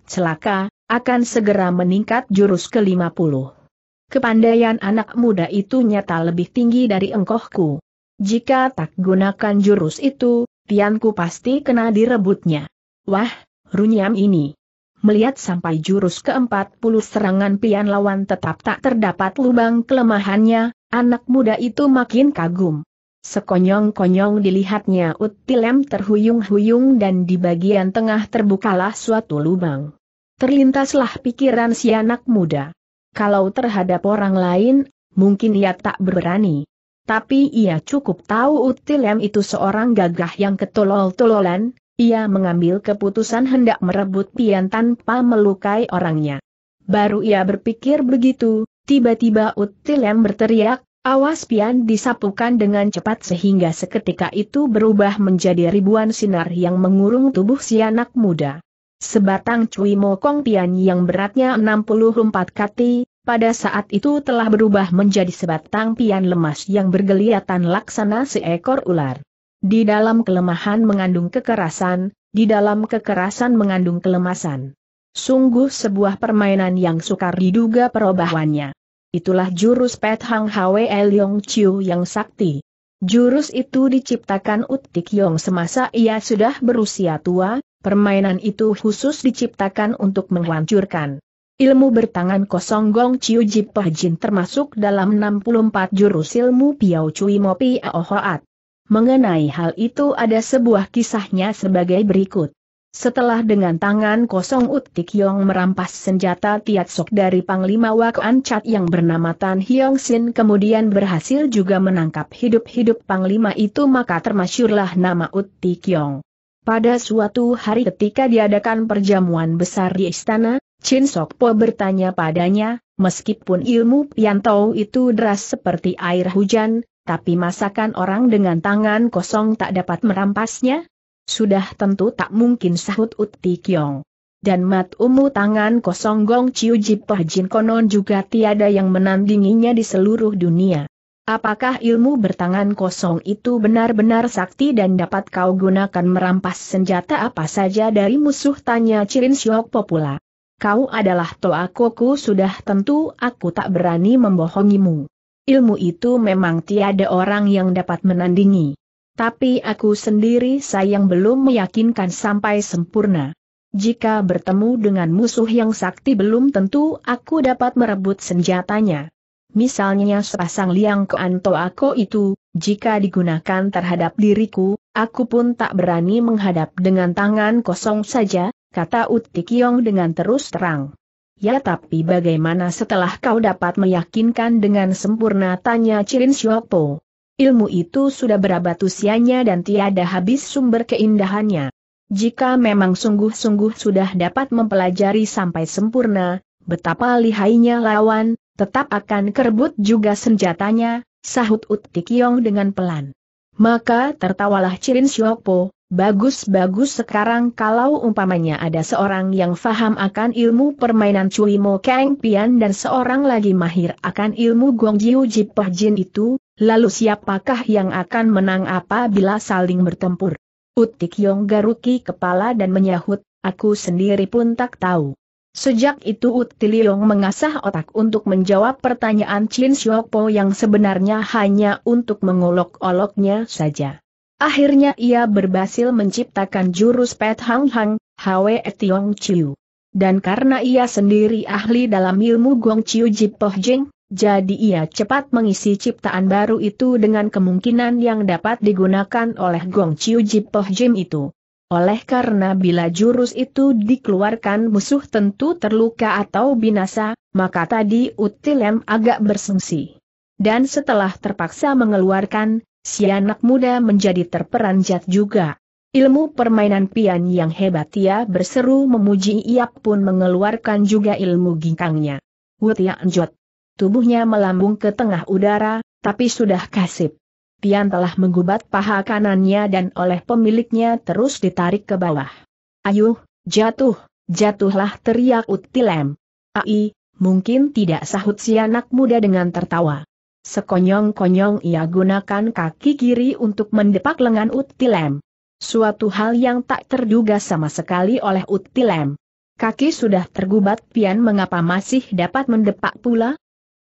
Celaka, akan segera meningkat jurus ke-50. Kepandaian anak muda itu nyata lebih tinggi dari engkohku. Jika tak gunakan jurus itu, Tianku pasti kena direbutnya. Wah, runyam ini. Melihat sampai jurus ke-40 serangan pian lawan tetap tak terdapat lubang kelemahannya, anak muda itu makin kagum. Sekonyong-konyong dilihatnya utilem terhuyung-huyung dan di bagian tengah terbukalah suatu lubang. Terlintaslah pikiran si anak muda. Kalau terhadap orang lain, mungkin ia tak berani. Tapi ia cukup tahu utilem itu seorang gagah yang ketolol-tololan, ia mengambil keputusan hendak merebut pian tanpa melukai orangnya. Baru ia berpikir begitu, tiba-tiba utilem berteriak, Awas pian disapukan dengan cepat sehingga seketika itu berubah menjadi ribuan sinar yang mengurung tubuh si anak muda. Sebatang cui mokong pian yang beratnya 64 kati, pada saat itu telah berubah menjadi sebatang pian lemas yang bergeliatan laksana seekor ular. Di dalam kelemahan mengandung kekerasan, di dalam kekerasan mengandung kelemasan. Sungguh sebuah permainan yang sukar diduga perubahannya. Itulah jurus Pet Hang Hwe Yong Chiu yang sakti. Jurus itu diciptakan Utik Yong semasa ia sudah berusia tua, permainan itu khusus diciptakan untuk menghancurkan. Ilmu bertangan kosong Gong Chiu Jip Jin termasuk dalam 64 jurus ilmu Piao Cui Mo Piao Hoat. Mengenai hal itu ada sebuah kisahnya sebagai berikut. Setelah dengan tangan kosong Utik Yong merampas senjata Tiat Sok dari Panglima Wak Cat yang bernama Tan Hyong Sin kemudian berhasil juga menangkap hidup-hidup Panglima itu maka termasyurlah nama Utik Yong. Pada suatu hari ketika diadakan perjamuan besar di istana, Chin Sok Po bertanya padanya, meskipun ilmu Piantau itu deras seperti air hujan, tapi masakan orang dengan tangan kosong tak dapat merampasnya? Sudah tentu tak mungkin sahut Uti Kiong. Dan mat umu tangan kosong Gong ciu Jipoh Jin konon juga tiada yang menandinginya di seluruh dunia. Apakah ilmu bertangan kosong itu benar-benar sakti dan dapat kau gunakan merampas senjata apa saja dari musuh? Tanya Cirin Siok Popula. Kau adalah Toa Koku sudah tentu aku tak berani membohongimu. Ilmu itu memang tiada orang yang dapat menandingi. Tapi aku sendiri sayang belum meyakinkan sampai sempurna. Jika bertemu dengan musuh yang sakti belum tentu aku dapat merebut senjatanya. Misalnya sepasang liang keanto aku itu, jika digunakan terhadap diriku, aku pun tak berani menghadap dengan tangan kosong saja, kata Yong dengan terus terang. Ya tapi bagaimana setelah kau dapat meyakinkan dengan sempurna tanya Cirin Siopo? Ilmu itu sudah berabad usianya dan tiada habis sumber keindahannya. Jika memang sungguh-sungguh sudah dapat mempelajari sampai sempurna, betapa lihainya lawan, tetap akan kerbut juga senjatanya, sahut Utikyong dengan pelan. Maka tertawalah Cirin Siopo, Bagus-bagus sekarang kalau umpamanya ada seorang yang faham akan ilmu permainan Cui Mo Kang Pian dan seorang lagi mahir akan ilmu Gong Jiu Jipah Jin itu, Lalu siapakah yang akan menang apabila saling bertempur? Utik Yong Garuki kepala dan menyahut, aku sendiri pun tak tahu. Sejak itu Utik Yong mengasah otak untuk menjawab pertanyaan Chin Po yang sebenarnya hanya untuk mengolok-oloknya saja. Akhirnya ia berhasil menciptakan jurus Pet Hang Hang, Hwe Tiong Chiu. Dan karena ia sendiri ahli dalam ilmu Gong Chiu Jipoh Jing, jadi ia cepat mengisi ciptaan baru itu dengan kemungkinan yang dapat digunakan oleh Gong Chiu Jipoh Jim itu. Oleh karena bila jurus itu dikeluarkan musuh tentu terluka atau binasa, maka tadi Utilem agak bersungsi. Dan setelah terpaksa mengeluarkan, si anak muda menjadi terperanjat juga. Ilmu permainan pian yang hebat ia berseru memuji ia pun mengeluarkan juga ilmu ginkangnya. Wutia Njot. Tubuhnya melambung ke tengah udara, tapi sudah kasip. Tian telah menggubat paha kanannya dan oleh pemiliknya terus ditarik ke bawah. Ayuh, jatuh, jatuhlah teriak Utilem. Ai, mungkin tidak sahut si anak muda dengan tertawa. Sekonyong-konyong ia gunakan kaki kiri untuk mendepak lengan Utilem. Suatu hal yang tak terduga sama sekali oleh Utilem. Kaki sudah tergubat pian mengapa masih dapat mendepak pula?